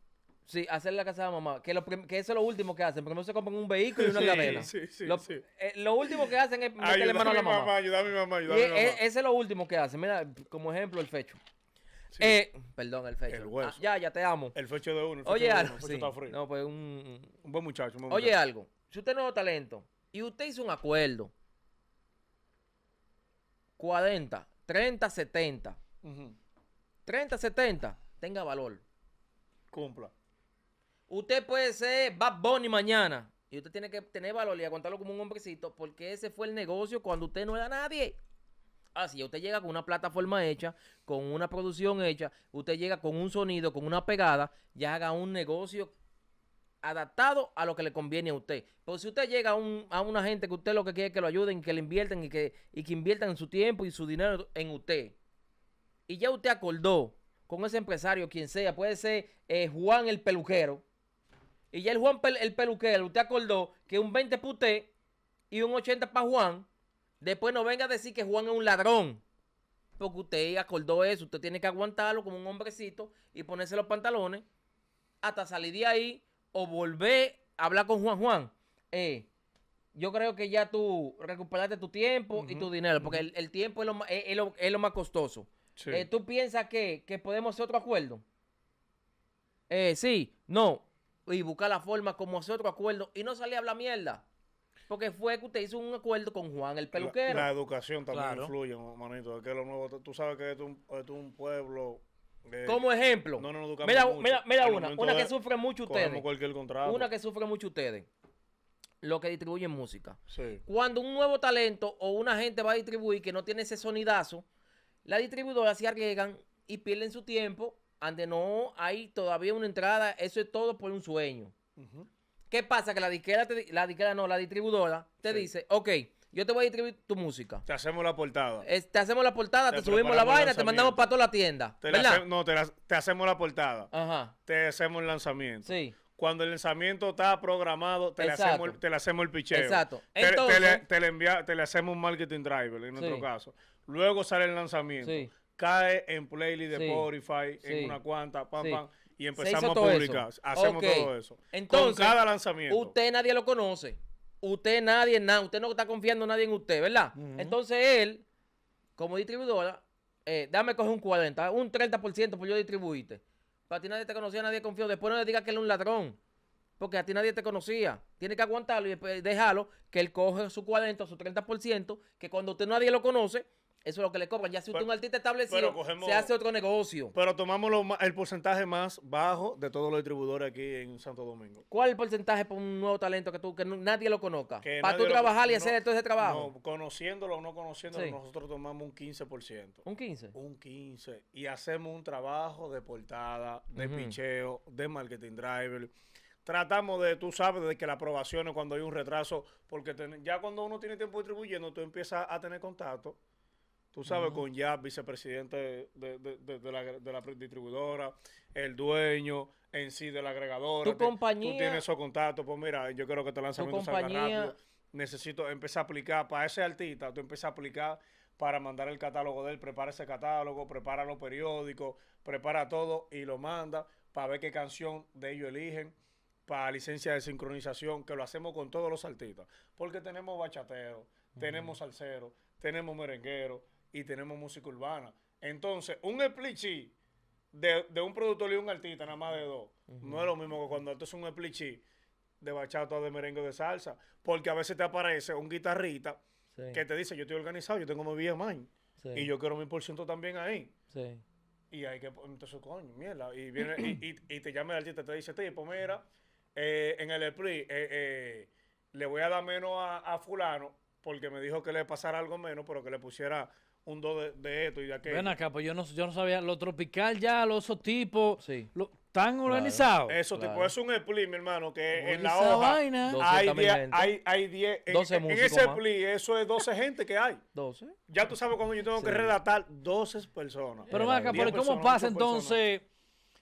Sí, hacerle la casa de la mamá. Que, eso es lo último que hacen, porque no se compran un vehículo y una cadena. Sí, sí, lo, sí. Eh, lo último que hacen es meterle mano a, la mamá. Ayudar a mi mamá, ayudar a mi e, mamá. ese es lo último que hacen. Mira, como ejemplo, el fecho. Eh, perdón, el fecho. El hueso. Ah, ya, ya te amo. El fecho de uno. El fecho Oye, algo. No, pues un, un buen muchacho. Oye, algo. Si usted no es talento y usted hizo un acuerdo 40, 30, 70. 30, 70, tenga valor. Cumpla. Usted puede ser Bad Bunny mañana. Y usted tiene que tener valor y aguantarlo como un hombrecito, porque ese fue el negocio cuando usted no era nadie. Así, ah, usted llega con una plataforma hecha, con una producción hecha, usted llega con un sonido, con una pegada, ya haga un negocio adaptado a lo que le conviene a usted. Pero si usted llega a, un, una gente que usted lo que quiere es que lo ayuden, que le inviertan y que, inviertan su tiempo y su dinero en usted, y ya usted acordó con ese empresario, quien sea, puede ser eh, Juan el peluquero, y ya el Juan el peluquero, usted acordó que un 20 para usted y un 80 para Juan, después no venga a decir que Juan es un ladrón. Porque usted acordó eso, usted tiene que aguantarlo como un hombrecito y ponerse los pantalones hasta salir de ahí o volver a hablar con Juan Juan, eh, yo creo que ya tú recuperaste tu tiempo y tu dinero, porque el, tiempo es lo, más, es, lo, más costoso. Eh, ¿Tú piensas que, que, podemos hacer otro acuerdo? Eh, sí, no. Y buscar la forma como hacer otro acuerdo y no salir a hablar mierda. Porque fue que usted hizo un acuerdo con Juan, el peluquero. La, educación también influye, manito. que lo nuevo, tú sabes que es un pueblo eh, Como ejemplo. mira, una, una que sufre mucho ustedes. Una que sufre mucho ustedes. Lo que distribuyen música. Cuando un nuevo talento o una gente va a distribuir que no tiene ese sonidazo, la distribuidora se arriesgan y pierden su tiempo. Ante no hay todavía una entrada. Eso es todo por un sueño. ¿Qué pasa? Que la disquera, te, la disquera no, la distribuidora te dice, ok, yo te voy a distribuir tu música. Te hacemos la portada. te hacemos la portada, te, subimos la vaina, te mandamos para toda la tienda. no, te, hacemos la portada. Te hacemos el lanzamiento. Sí. Cuando el lanzamiento está programado, te, le hacemos, el picheo. Exacto. te, le, hacemos un marketing driver, en nuestro caso. Luego sale el lanzamiento. Cae en playlist de Spotify, en una cuanta, pam, pam y empezamos a publicar. Hacemos todo eso. Entonces, cada lanzamiento. Usted nadie lo conoce usted nadie nada, usted no está confiando nadie en usted, ¿verdad? Entonces él, como distribuidora, eh, dame coger un 40, un 30% por yo distribuíte. Para ti nadie te conocía, nadie confió. Después no le digas que él es un ladrón. Porque a ti nadie te conocía. Tiene que aguantarlo y dejarlo que él coge su 40, su 30%, que cuando usted nadie lo conoce, eso es lo que le cobran. Ya si usted es un artista establecido, se hace otro negocio. Pero tomamos el porcentaje más bajo de todos los distribuidores aquí en Santo Domingo. ¿Cuál es el porcentaje por un nuevo talento que tú que nadie lo conozca? para tú trabajar y hacer todo ese trabajo. conociéndolo o no conociéndolo, nosotros tomamos un 15%. ¿Un 15%? Un 15%. Y hacemos un trabajo de portada, de picheo, de marketing driver tratamos de, tú sabes, de que la aprobación es cuando hay un retraso, porque ya cuando uno tiene tiempo distribuyendo, tú empiezas a tener contacto Tú sabes, con ya vicepresidente de, la, distribuidora, el dueño en sí de la agregadora. Tu Tú tienes esos contactos, pues mira, yo creo que te este lanzamiento salga rápido. Necesito empezar a aplicar para ese artista, tú empiezas a aplicar para mandar el catálogo de él, prepara ese catálogo, prepara los periódicos, prepara todo y lo manda para ver qué canción de ellos eligen, para licencia de sincronización, que lo hacemos con todos los artistas, porque tenemos bachatero, tenemos salseros, tenemos merenguero, y tenemos música urbana. Entonces, un splichi de, de, un productor y un artista, nada más de dos, no es lo mismo que cuando esto es un splichi de bachata, de merengue, de salsa, porque a veces te aparece un guitarrista que te dice, yo estoy organizado, yo tengo mi vida sí. y yo quiero mi por ciento también ahí. Y hay que, entonces, coño, mierda, y viene y, y, te llama el artista, y te dice, tipo, mira, eh, en el split eh, eh, le voy a dar menos a fulano porque me dijo que le pasara algo menos, pero que le pusiera un dos de, de, esto y de aquello. Ven acá, pues yo no, yo no sabía. Lo tropical ya, los esos tipos. Sí. tan organizados. eso tipo, es un split, mi hermano, que en la hoja hay hay, hay 12 ese split, eso es 12 gente que hay. 12. Ya tú sabes cuando yo tengo que relatar 12 personas. Pero ven acá, pero ¿cómo pasa entonces?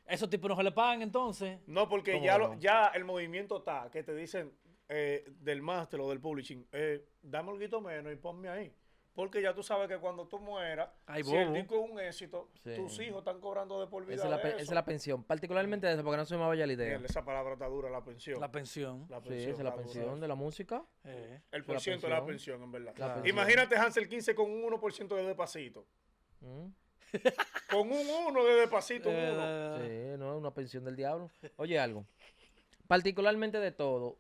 ¿Esos tipos no se le pagan entonces? No, porque ya, Lo, ya el movimiento está, que te dicen eh, del máster o del publishing, eh, dame guito menos y ponme ahí. Porque ya tú sabes que cuando tú mueras, si el disco es un éxito, tus hijos están cobrando de por vida. Esa, es la, pensión, particularmente de eso, porque no se me vaya la idea. Esa palabra está dura, la pensión. La pensión. sí, esa es la, pensión de la música. Eh. El por ciento de la pensión, en verdad. Imagínate Hansel 15 con un 1% de despacito. Mm. con un 1 de despacito, eh, uno. Sí, no, es una pensión del diablo. Oye, algo. Particularmente de todo,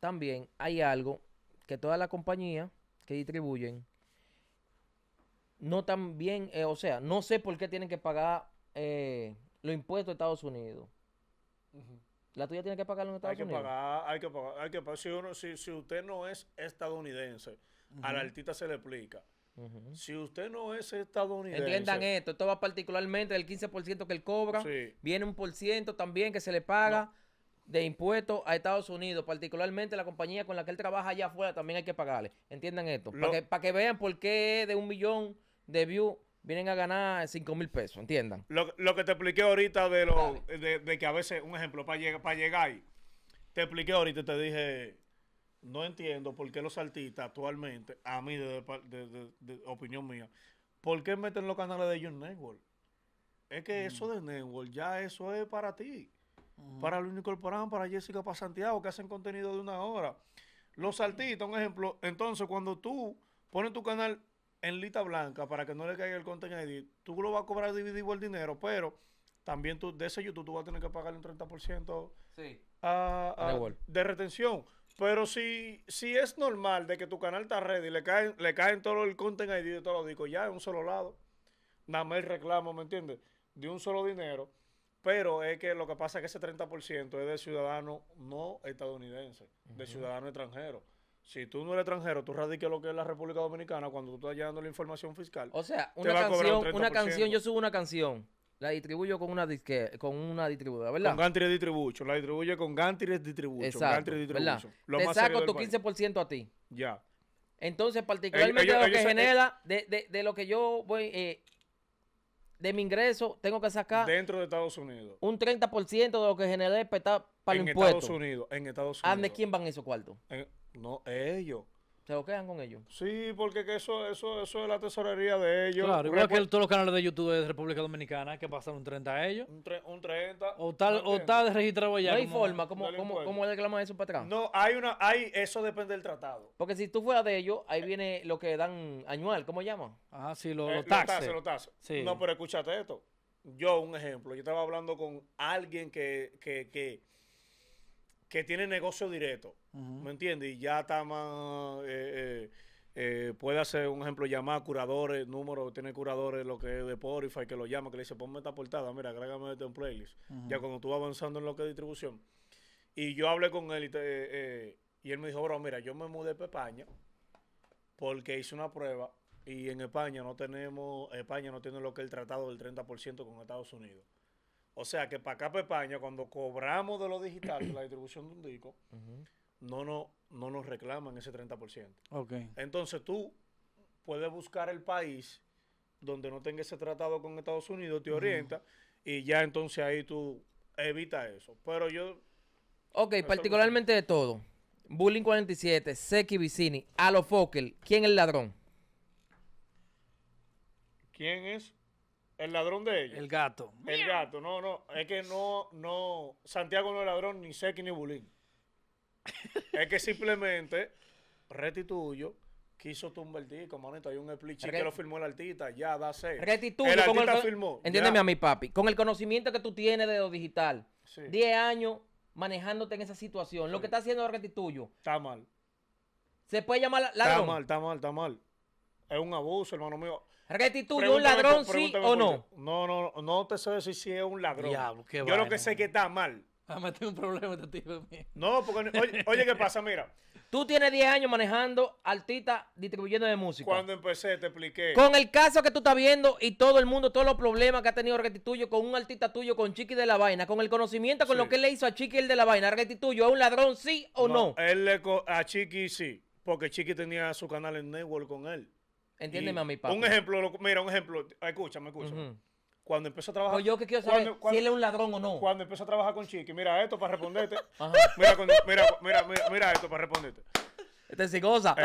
también hay algo que toda la compañía que distribuyen no tan bien, eh, o sea, no sé por qué tienen que pagar eh, los impuestos de Estados Unidos. La tuya tiene que pagar los Estados hay Unidos. Que pagar, hay que pagar, hay que pagar. Si, uno, si, usted no es estadounidense, a la al artista se le explica. Si usted no es estadounidense. Entiendan esto, esto va particularmente del 15% que él cobra. Viene un por ciento también que se le paga de impuestos a Estados Unidos, particularmente la compañía con la que él trabaja allá afuera, también hay que pagarle. Entiendan esto. Para que, vean por qué de un millón de views vienen a ganar 5 mil pesos, entiendan. Lo, lo, que te expliqué ahorita de, lo, de, que a veces, un ejemplo, para llegar ahí, te expliqué ahorita, y te dije, no entiendo por qué los artistas actualmente, a mí, de, opinión mía, ¿por qué meten los canales de en Network? Es que eso mm. de Network ya eso es para ti para lo incorporaban para Jessica, para Santiago, que hacen contenido de una hora. Los artistas, un ejemplo. Entonces, cuando tú pones tu canal en lista blanca para que no le caiga el content ID, tú lo vas a cobrar dividido el dinero, pero también tú, de ese YouTube tú vas a tener que pagarle un 30% sí. ciento de retención. Pero si, si es normal de que tu canal está ready y le caen, le caen todo el content ID de todos los discos, ya en un solo lado, nada más el reclamo, ¿me entiendes? De un solo dinero. Pero es que lo que pasa es que ese 30% es de ciudadano no estadounidense, de ciudadano extranjero. Si tú no eres extranjero, tú radiques lo que es la República Dominicana cuando tú estás llenando la información fiscal. O sea, una canción, una canción, yo subo una canción, la distribuyo con una disque, con una distribuidora, ¿verdad? Con Gantry Distribution, la distribuye con Gantry Distribution, Exacto, Gantry Distribution. ¿verdad? Te saco tu 15% a ti. Ya. Entonces, particularmente lo que genera, de, de, de, lo que yo voy, eh, de mi ingreso tengo que sacar. Dentro de Estados Unidos. Un 30% de lo que generé para, para el impuesto. En Estados Unidos. En Estados Unidos. ¿A de quién van esos cuartos? no, ellos se lo quedan con ellos. Sí, porque eso, eso, eso es la tesorería de ellos. Claro, igual que todos los canales de YouTube de República Dominicana que pasan un 30 a ellos. Un, 30. O tal, o tal registrado ya. No hay forma, ¿cómo, cómo, cómo reclaman eso para atrás? No, hay una, hay, eso depende del tratado. Porque si tú fueras de ellos, ahí viene lo que dan anual, ¿cómo llaman? Ah, sí, lo, eh, los taxes. No, pero escúchate esto. Yo, un ejemplo, yo estaba hablando con alguien que, que, que que tiene negocio directo, ¿me entiendes? Y ya está más... Eh, eh, eh, puede hacer un ejemplo, llamar a curadores, número, tiene curadores, lo que es de Spotify, que lo llama, que le dice, ponme esta portada, mira, agrégame este un playlist. Ya cuando tú vas avanzando en lo que es distribución. Y yo hablé con él y, y él me dijo, bro, mira, yo me mudé para España porque hice una prueba y en España no tenemos, España no tiene lo que es el tratado del 30% con Estados Unidos. O sea que para acá, para España, cuando cobramos de lo digital, de la distribución de un disco, no, no, nos reclaman ese 30%. Entonces tú puedes buscar el país donde no tenga ese tratado con Estados Unidos, te orienta, y ya entonces ahí tú evitas eso. Pero yo... Ok, particularmente de todo. Bullying 47, Seki Vicini, Alo Fokel, ¿quién es el ladrón? ¿Quién es? El ladrón de ellos. El gato. El gato, no, no. Es que no, no. Santiago no es ladrón, ni Seki ni Bulín. es que simplemente Retituyo quiso tumbar el disco, manito. Hay un split que lo firmó el artista, ya, da seis Retituyo, el firmó. Entiéndeme a mi papi. Con el conocimiento que tú tienes de lo digital, 10 años manejándote en esa situación, lo que está haciendo Retituyo. Está mal. Se puede llamar ladrón. Está mal, está mal, está mal. Es un abuso, hermano mío. ¿Reti un ladrón, sí o no? No, no, no te sé decir si es un ladrón. Yo lo que sé que está mal. Ah, me tengo un problema este No, porque oye, ¿qué pasa? Mira. Tú tienes 10 años manejando artistas distribuyendo de música. Cuando empecé te expliqué. Con el caso que tú estás viendo y todo el mundo, todos los problemas que ha tenido restituyo con un artista tuyo, con Chiqui de la Vaina, con el conocimiento, con lo que él le hizo a Chiqui el de la Vaina, ¿Reti a ¿es un ladrón sí o no? Él a Chiqui sí, porque Chiqui tenía su canal en Network con él. Entiéndeme a mi papá. Un ejemplo, mira, un ejemplo. Escúchame, escúchame. Cuando empezó a trabajar. Pues yo que quiero saber si él es un ladrón o no. Cuando empezó a trabajar con Chiqui, mira esto para responderte. mira, mira, mira, mira, esto para responderte. Esta es cosa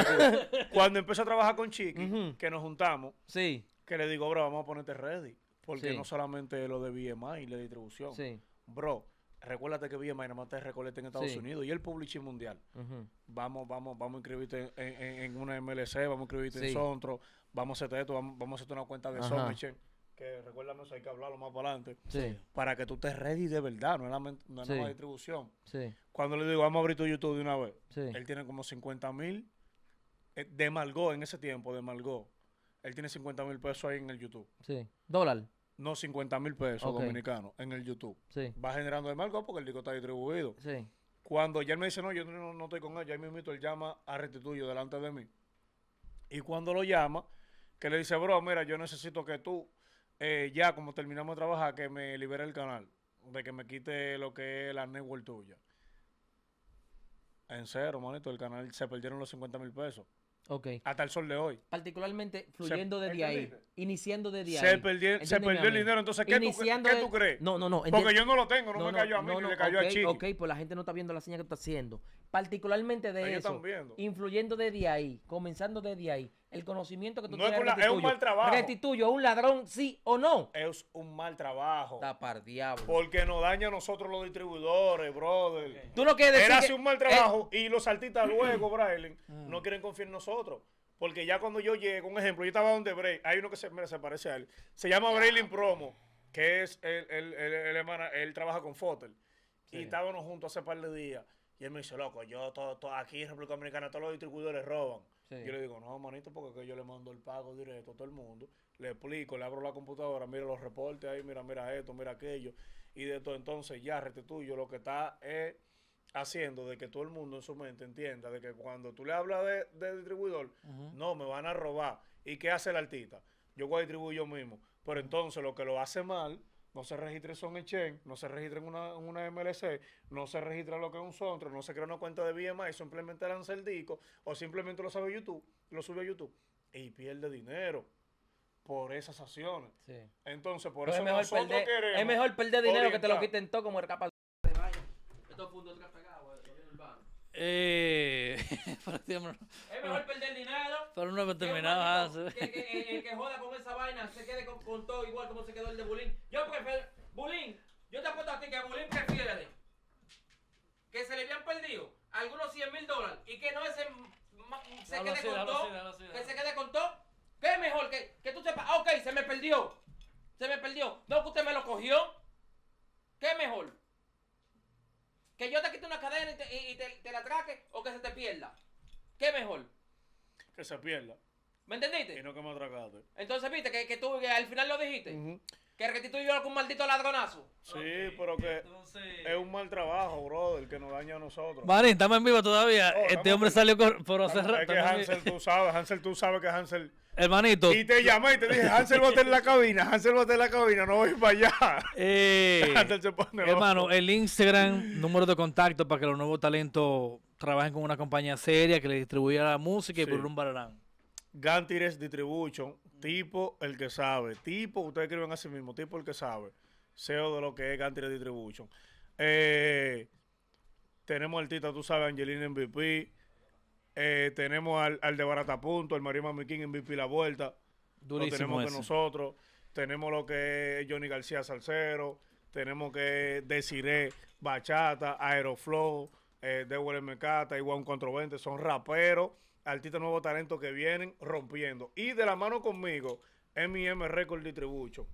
cuando empezó a trabajar con Chiqui, que nos juntamos, sí. que le digo, bro, vamos a ponerte ready. Porque no solamente lo de BMI y la distribución. Sí. Bro, recuérdate que Villa Maynamata es en Estados Unidos y el publishing mundial. Vamos, vamos, vamos a inscribirte en, una MLC, vamos a inscribirte en Sontro, vamos a hacer esto, vamos, a hacerte una cuenta de Somichen que recuérdame eso, hay que hablarlo más para adelante, para que tú te ready de verdad, no es una nueva distribución. Sí. Cuando le digo, vamos a abrir tu YouTube de una vez, él tiene como 50 mil eh, de en ese tiempo, de Él tiene 50 mil pesos ahí en el YouTube. Sí. Dólar no 50 mil pesos dominicanos en el YouTube. Va generando el marco porque el disco está distribuido. Cuando ya él me dice, no, yo no, estoy con él, ya ahí mismo él llama a Restituyo delante de mí. Y cuando lo llama, que le dice, bro, mira, yo necesito que tú, eh, ya como terminamos de trabajar, que me libere el canal, de que me quite lo que es la network tuya. En cero, manito, el canal se perdieron los 50 mil pesos. Ok. Hasta el sol de hoy. Particularmente fluyendo desde ahí, iniciando desde se ahí. se perdió el dinero, entonces, ¿qué, tú, tú, crees? No, no, no. Porque yo no lo tengo, no, me cayó a mí, no, ni le cayó a Chico. Ok, pues la gente no está viendo la señal que tú estás haciendo. Particularmente de Ellos eso, influyendo desde ahí, comenzando desde ahí el conocimiento que tú tienes. Es, es, un mal trabajo. Restituyo un ladrón, sí o no. Es un mal trabajo. Está Porque nos daña a nosotros los distribuidores, brother. Tú no quieres decir. Él hace un mal trabajo eh, y los artistas luego, Braille, no mm. quieren confiar en nosotros. Porque ya cuando yo llego, un ejemplo, yo estaba donde Bray, hay uno que se, mira, se parece a él. Se llama In Promo, que es el, el, el, el él trabaja con Fotel. Y estábamos juntos hace par de días. Y él me dice, loco, yo todo, aquí en República Dominicana, todos los distribuidores roban. Yo le digo, no, manito, porque yo le mando el pago directo a todo el mundo. Le explico, le abro la computadora, mira los reportes ahí, mira, mira esto, mira aquello. Y de todo entonces, ya, restituyo lo que está eh, haciendo de que todo el mundo en su mente entienda de que cuando tú le hablas de, distribuidor, no, me van a robar. ¿Y qué hace el artista? Yo voy a distribuir yo mismo. Pero entonces lo que lo hace mal no se registre son Chen no se registre en una, MLC, no se registra lo que es un Sontro, no se crea una cuenta de BMI, simplemente lanza el disco o simplemente lo sabe YouTube, lo sube a YouTube y pierde dinero por esas acciones. Entonces, por pues eso es mejor perder, Es mejor perder dinero que te lo quiten todo como el capaz de Esto eh, es mejor perder dinero. Para uno me ah, Que, que, eh, que joda con esa vaina se quede con, todo igual como se quedó el de Bulín. Yo prefiero. Bulín, yo te apuesto a ti que Bulín prefiere que se le habían perdido algunos 100 mil dólares y que no ese, se quede con todo. que se quede con todo. ¿Qué mejor? Que, que tú sepas, ah, ok, se me perdió. Se me perdió. No, que usted me lo cogió. ¿Qué mejor? Que yo te quite una cadena y, te, y te, la atraque o que se te pierda. ¿Qué mejor? Que se pierda. ¿Me entendiste? Y no que me atracaste. Entonces, viste, que, tú al final lo dijiste que restituyó con un maldito ladronazo. Sí, pero que es un mal trabajo, brother, que nos daña a nosotros. Marín, estamos en vivo todavía. este hombre salió por hacer Es que Hansel, tú sabes, Hansel, tú sabes que Hansel. Hermanito. Y te llamé y te dije, Hansel, bote en la cabina, Hansel, bote en la cabina, no voy para allá. Eh, Hansel se pone hermano, el Instagram, número de contacto para que los nuevos talentos trabajen con una compañía seria que le distribuya la música y por un bararán. Gantires Distribution, tipo el que sabe, tipo, ustedes escriben así mismo, tipo el que sabe, CEO de lo que es Gantires Distribution. Eh, tenemos Tita, tú sabes, Angelina MVP, eh, tenemos al, de Barata Punto, el Mario Mamiquín MVP La Vuelta, Durísimo lo tenemos que nosotros, tenemos lo que es Johnny García Salcero, tenemos que Desire Bachata, Aeroflow, eh, Dewell Mercata, Igual 420, son raperos artistas nuevo talento que vienen rompiendo. Y de la mano conmigo, MM Record Distribution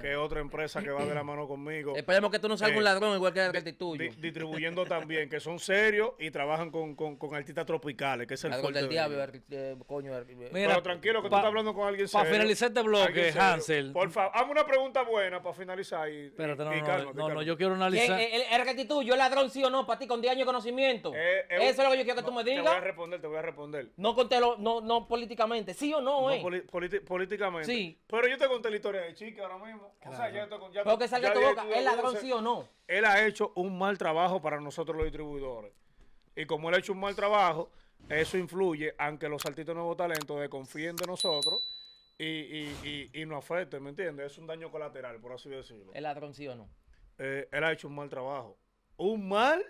que otra empresa que va de la mano conmigo. Esperemos que tú no salgas un eh, ladrón igual que el tuyo. distribuyendo también, que son serios y trabajan con, con, artistas tropicales, que es el fuerte del diablo, eh, eh, coño. Mira, Pero tranquilo, que tú estás hablando con alguien serio. Para finalizar este bloque, Hansel. Por favor, hazme una pregunta buena para finalizar. Y, Espérate, no, no, no, no, yo quiero analizar. ¿El, el, el tuyo, ladrón sí o no, para ti, con 10 años de conocimiento? Eso es lo que yo quiero que tú me digas. Te voy a responder, te voy a responder. No contelo, no, no políticamente, sí o no, eh. Políticamente. Sí. Pero yo te conté la historia de Chica ahora o tu boca, ladrón o no? Él ha hecho un mal trabajo para nosotros los distribuidores. Y como él ha hecho un mal trabajo, eso influye, aunque los artistas nuevos talentos desconfíen de nosotros y, y, y, nos afecten, ¿me entiendes? Es un daño colateral, por así decirlo. ¿El ladrón sí o no? Eh, él ha hecho un mal trabajo. Un mal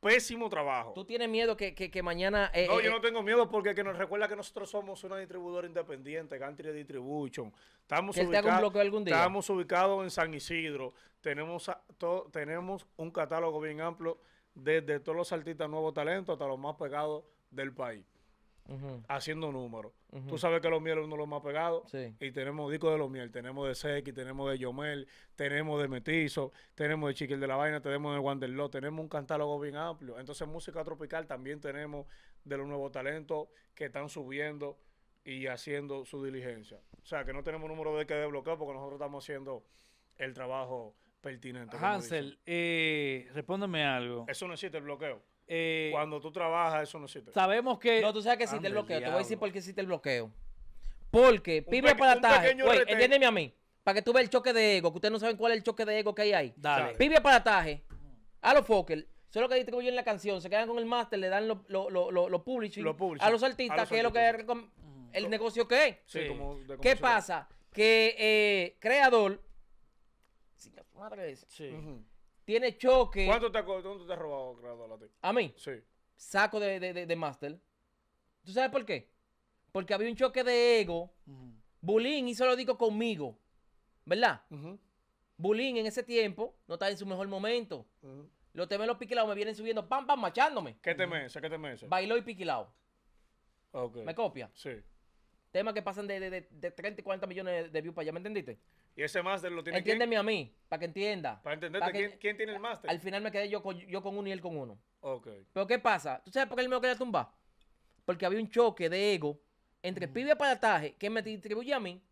pésimo trabajo. ¿Tú tienes miedo que, que, mañana... Eh, no, eh, yo no eh. tengo miedo porque que nos recuerda que nosotros somos una distribuidora independiente, Country Distribution. Estamos, ubicados, algún día? estamos ubicados en San Isidro. Tenemos, a, tenemos un catálogo bien amplio desde todos los artistas nuevos talentos hasta los más pegados del país haciendo números. Tú sabes que Los Miel es uno de los más pegados. Y tenemos discos de Los Miel, tenemos de Seki, tenemos de Yomel, tenemos de Metizo, tenemos de Chiquil de la Vaina, tenemos de Wanderló, tenemos un catálogo bien amplio. Entonces, música tropical también tenemos de los nuevos talentos que están subiendo y haciendo su diligencia. O sea, que no tenemos número de que desbloquear porque nosotros estamos haciendo el trabajo pertinente. Hansel, eh, respóndeme algo. Eso no existe el bloqueo. Eh, Cuando tú trabajas, eso no existe. Sabemos que. No, tú sabes que existe el bloqueo. Te voy a decir por qué existe el bloqueo. Porque, pibe para Güey, entiéndeme a mí. Para que tú veas el choque de ego, que ustedes no saben cuál es el choque de ego que hay ahí. Dale. Pibe aparataje. A los Fokker. Solo que en la canción. Se quedan con el máster, le dan los lo, publishing, A los artistas, que es lo que. Mm. el negocio que es. Sí, ¿Qué pasa? Que eh, creador. Sí, Sí tiene choque. ¿Cuánto te, has robado, ¿A mí? Sí. Saco de, de, Master. ¿Tú sabes por qué? Porque había un choque de ego. Bulín hizo lo digo conmigo. ¿Verdad? Bulín en ese tiempo no estaba en su mejor momento. Los temas Los los piquilados me vienen subiendo, pam, pam, machándome. ¿Qué mesa? ¿Qué mesa? Bailó y piquilao. ¿Me copia? Sí. Temas que pasan de, de 30 y 40 millones de views para allá, ¿me entendiste? Y ese máster lo tiene Entiéndeme a mí, para que entienda. Para entenderte quién, tiene el máster. Al final me quedé yo con, yo con uno y él con uno. Ok. Pero ¿qué pasa? ¿Tú sabes por qué él me lo quería tumbar? Porque había un choque de ego entre pibe aparataje que me distribuye a mí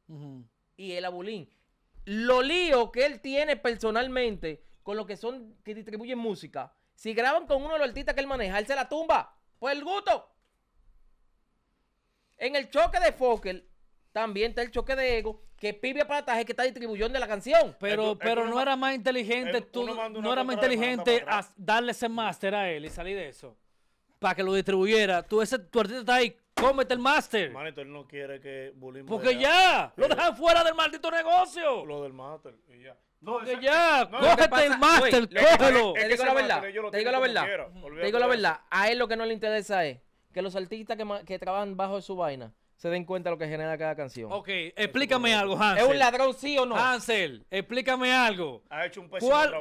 y el abulín. Lo lío que él tiene personalmente con lo que son que distribuyen música. Si graban con uno de los artistas que él maneja, él se la tumba. ¡Pues el gusto. En el choque de Fokker también está el choque de ego que pibia Plata es que está distribuyendo de la canción. Pero, pero eh, no era más inteligente tú, no era más inteligente darle ese máster a él y salir de eso. Para que lo distribuyera. Tú, ese, tu artista está ahí, cómete el máster. Manito, él no quiere que Porque ya, lo eh, dejan fuera del maldito negocio. Lo del máster, y ya. No, ya, cógete el máster, cógelo. te digo la verdad, te digo la verdad, la A él lo que no le interesa es que los artistas que, que trabajan bajo su vaina se den cuenta lo que genera cada canción. Ok, explícame algo, Hansel. ¿Es un ladrón sí o no? Hansel, explícame algo. Ha hecho un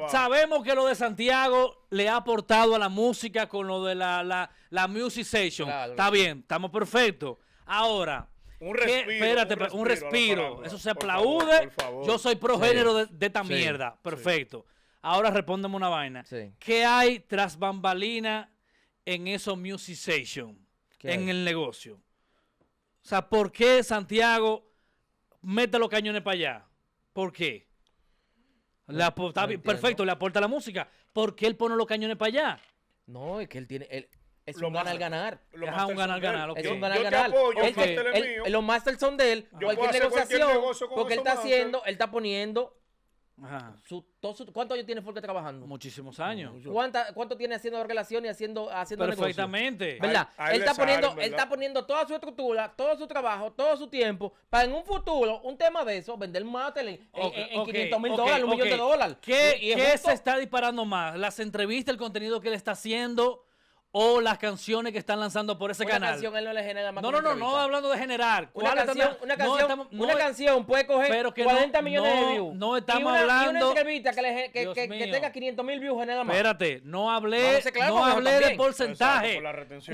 Sabemos que lo de Santiago le ha aportado a la música con lo de la, la, Music Station. Está bien, estamos perfectos. Ahora, un respiro. Espérate, un respiro. Eso se aplaude. por favor. Yo soy progénero de, esta mierda. Perfecto. Ahora respóndeme una vaina. ¿Qué hay tras bambalina en esos Music Session? En el negocio. O sea, ¿por qué Santiago mete los cañones para allá? ¿Por qué? perfecto, le aporta la música. ¿Por qué él pone los cañones para allá? No, es que él tiene... Él, es lo un ganar-ganar. Es un ganar-ganar. Es un ganar-ganar. Los masters son de él. Cualquier negociación. porque él está haciendo, él está poniendo Ajá. Su, todo ¿Cuántos años tiene Fulke trabajando? Muchísimos años. ¿Cuánto tiene haciendo relaciones y haciendo, haciendo Perfectamente. ¿Verdad? él, está poniendo, está poniendo toda su estructura, todo su trabajo, todo su tiempo, para en un futuro, un tema de eso, vender más en, 500 mil dólares, un millón de dólares. ¿Qué, ¿qué se está disparando más? ¿Las entrevistas, el contenido que él está haciendo? o las canciones que están lanzando por ese canal. no, no, no, no, hablando de generar. Una canción, una, canción, puede coger 40 millones de views. No estamos hablando. Y que, le, que, tenga 500 mil views genera más. Espérate, no hablé, no, hablé de porcentaje.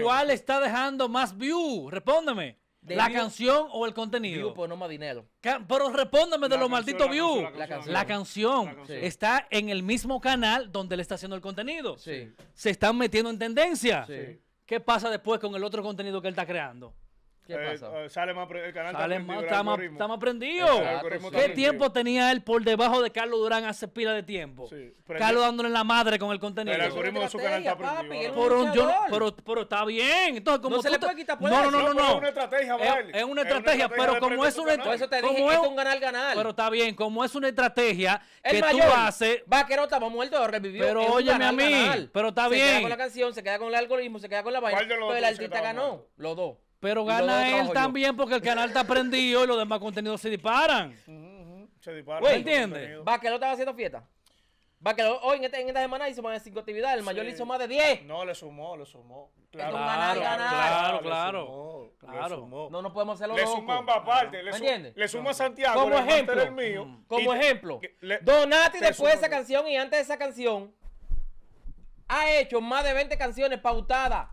¿Cuál está dejando más views? Respóndeme. ¿La canción o el contenido? View pues no más dinero. pero respóndame de los malditos View. La, canción. está en el mismo canal donde le está haciendo el contenido. Se están metiendo en tendencia. ¿Qué pasa después con el otro contenido que él está creando? ¿Qué eh, pasa? Eh, sale más, el canal está, más, está, más, prendido. ¿Qué tiempo tenía él por debajo de Carlos Durán hace pila de tiempo? Sí, Carlos dándole la madre con el contenido. El algoritmo de su canal está prendido. Pero, yo, pero, está bien. Entonces, como no se no, no, no, no, Es una estrategia, vale. es, es, una estrategia, pero como es una estrategia. Por eso te dije es un ganar, ganar. Pero está bien, como es una estrategia que tú haces. Vaquero estaba muerto, revivió. Pero óyeme a mí. Pero está bien. Se queda con la canción, se queda con el algoritmo, se queda con la vaina. Pero el artista ganó. Los dos. Pero gana él también porque el canal está prendido y los demás contenidos se disparan. se disparan. ¿Entiendes? Va que lo estaba haciendo fiesta. Va que hoy en este- esta, en semana hizo más de 5 actividades, el mayor le hizo más de 10. No, le sumó, le sumó. Claro, Claro, claro. claro. No, no podemos hacerlo. Le suman aparte. ¿Me Le, entiendes? le suma a Santiago. Como ejemplo. mío, Como ejemplo. Donati después de esa canción y antes de esa canción ha hecho más de 20 canciones pautadas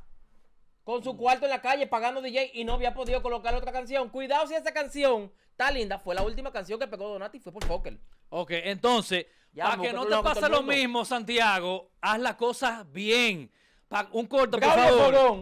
con su cuarto en la calle pagando DJ y no había podido colocar otra canción. Cuidado si esa canción está linda. Fue la última canción que pegó Donati y fue por Fokker. Ok, entonces, para que no te pase lo mismo, Santiago, haz las cosas bien un corto, por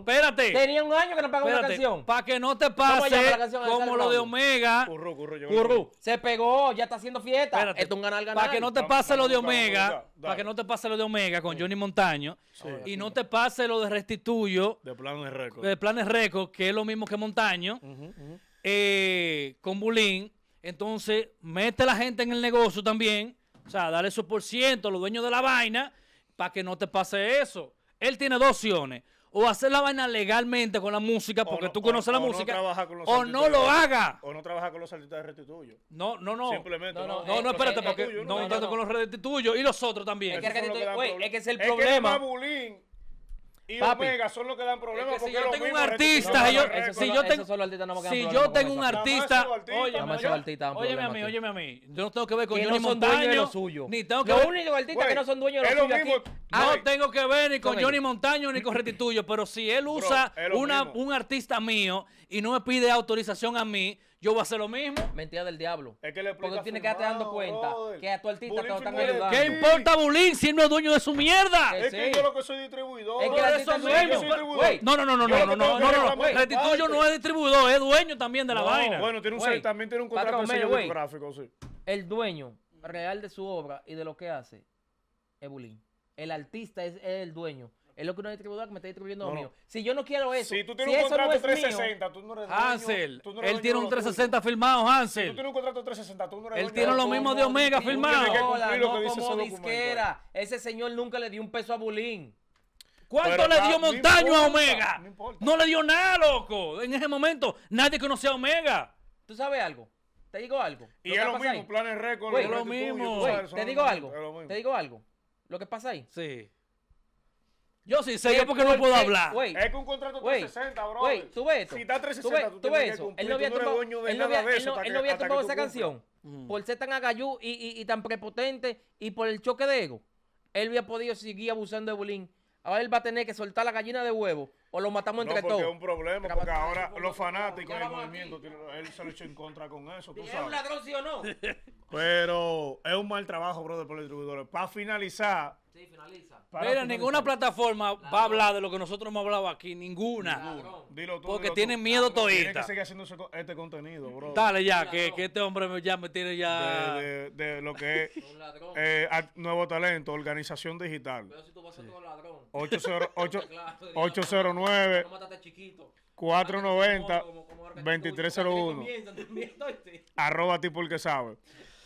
Espérate. Tenía un año que no pagaba una canción. Para que no te pase como lo de Omega. Curru, curru, yo Se pegó, ya está haciendo fiesta. es un ganar ganar. Para que no te pase lo de Omega. Para que no te pase lo de Omega con Johnny Montaño. Y no te pase lo de Restituyo, De planes de de Planes Records, que es lo mismo que Montaño. Eh, con Bulín. Entonces, mete la gente en el negocio también. O sea, dale su por ciento a los dueños de la vaina para que no te pase eso. Él tiene dos opciones. O hacer la vaina legalmente con la música, porque tú conoces la música, o no lo haga. O no trabaja con los artistas de restituyo. No, no, no. Simplemente. No, no, espérate, porque no, no, con los retituyos y los otros también. Es que, es, el problema y Papi, Omega son los que dan problemas. Es que si yo tengo un artista, si yo, tengo un artista, oye, óyeme a mí, óyeme a mí. Yo no tengo que ver con Johnny Montaño, lo suyo. ni tengo que los ver... únicos artistas que no son dueños de lo suyo aquí. No ah, tengo que ver ni con Johnny Montaño ni con Retituyo, pero si él usa una, un artista mío y no me pide autorización a mí, yo voy a hacer lo mismo. Mentira del diablo. Es que le Porque tú tienes que estarte dando cuenta que a tu artista te lo están ayudando. ¿Qué importa Bulín si no es dueño de su mierda? Es que yo lo que soy distribuidor. Es que la es distribuidor. No, no, no, no, no, no, no, no, no. no es distribuidor, es dueño también de la vaina. Bueno, tiene un, también tiene un contrato de sello discográfico, sí. El dueño real de su obra y de lo que hace es Bulín. El artista es el dueño. Es lo que una distribuidora que me está distribuyendo a mí. Si yo no quiero eso. Si tú tienes un contrato de 360, tú no eres Hansel, él tiene un 360 firmado, Hansel. tú tienes un contrato 360, tú no eres Él tiene lo mismo de Omega firmado. que lo No, como disquera. Ese señor nunca le dio un peso a Bulín. ¿Cuánto le dio Montaño a Omega? No, le dio nada, loco. En ese momento nadie conocía a Omega. ¿Tú sabes algo? Te digo algo. Y es lo mismo, planes récord. Es lo mismo. Te digo algo. Te digo algo. Lo que pasa ahí. Sí. Yo sí sé, yo porque no puedo hablar. es que un contrato 360, bro. Wey, tú ves Si está 360, tú, tú ves eso. Él no había él esa canción. Mm. Por ser tan agayú y, y, y, tan prepotente y por el choque de ego. Él había podido seguir abusando de Bolín. Ahora él va a tener que soltar la gallina de huevo o lo matamos entre no, porque todos. es un problema, porque ahora los fanáticos del movimiento, él se lo echó en contra con eso, tú ¿Es un ladrón sí o no? Pero es un mal trabajo, brother, por los distribuidores. Para finalizar, Mira, ninguna plataforma va a hablar de lo que nosotros hemos hablado aquí, ninguna. porque tienen miedo todita. Tienen haciendo este contenido, bro. Dale ya, que, este hombre ya me tiene ya... De, lo que es Nuevo Talento, organización digital. Pero si tú vas a ladrón. 809... 490 2301 Arroba ti porque sabe.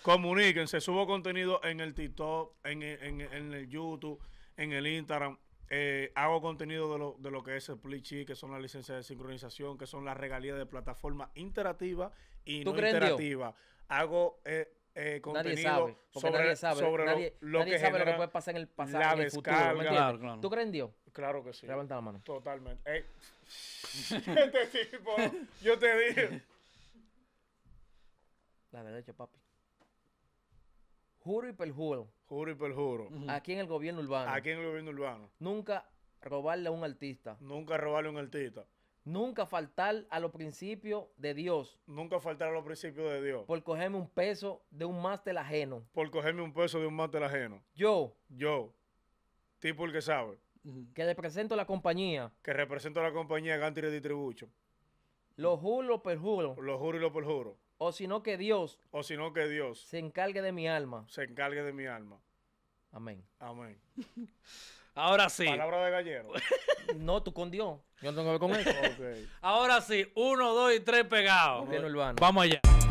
Comuníquense, subo contenido en el TikTok, en, en, en el YouTube, en el Instagram. Eh, hago contenido de lo, de lo que es el Plichi, que son las licencias de sincronización, que son las regalías de plataforma interactiva y no interactiva. Hago eh, eh contenido sobre, sabe, nadie, lo, que sabe lo que puede pasar en el pasado, la claro, claro. ¿Tú crees en Dios? Claro que sí. Levanta la mano. Totalmente. Eh, este tipo, yo te dije. La derecha, papi juro y perjuro. Juro y perjuro. Aquí en el gobierno urbano. Aquí en el gobierno urbano. Nunca robarle a un artista. Nunca robarle a un artista. Nunca faltar a los principios de Dios. Nunca faltar a los principios de Dios. Por cogerme un peso de un máster ajeno. Por cogerme un peso de un máster ajeno. Yo. Yo. Tipo el que sabe. Que represento la compañía. Que represento a la compañía Gantry de Lo juro, lo perjuro. Lo juro y lo perjuro. O sino que Dios. O sino que Dios. Se encargue de mi alma. Se encargue de mi alma. Amén. Amén. Ahora sí. Palabra de gallero. no, tú con Dios. Yo no tengo que ver con eso. Ahora sí, uno, dos y tres pegados. Vamos allá.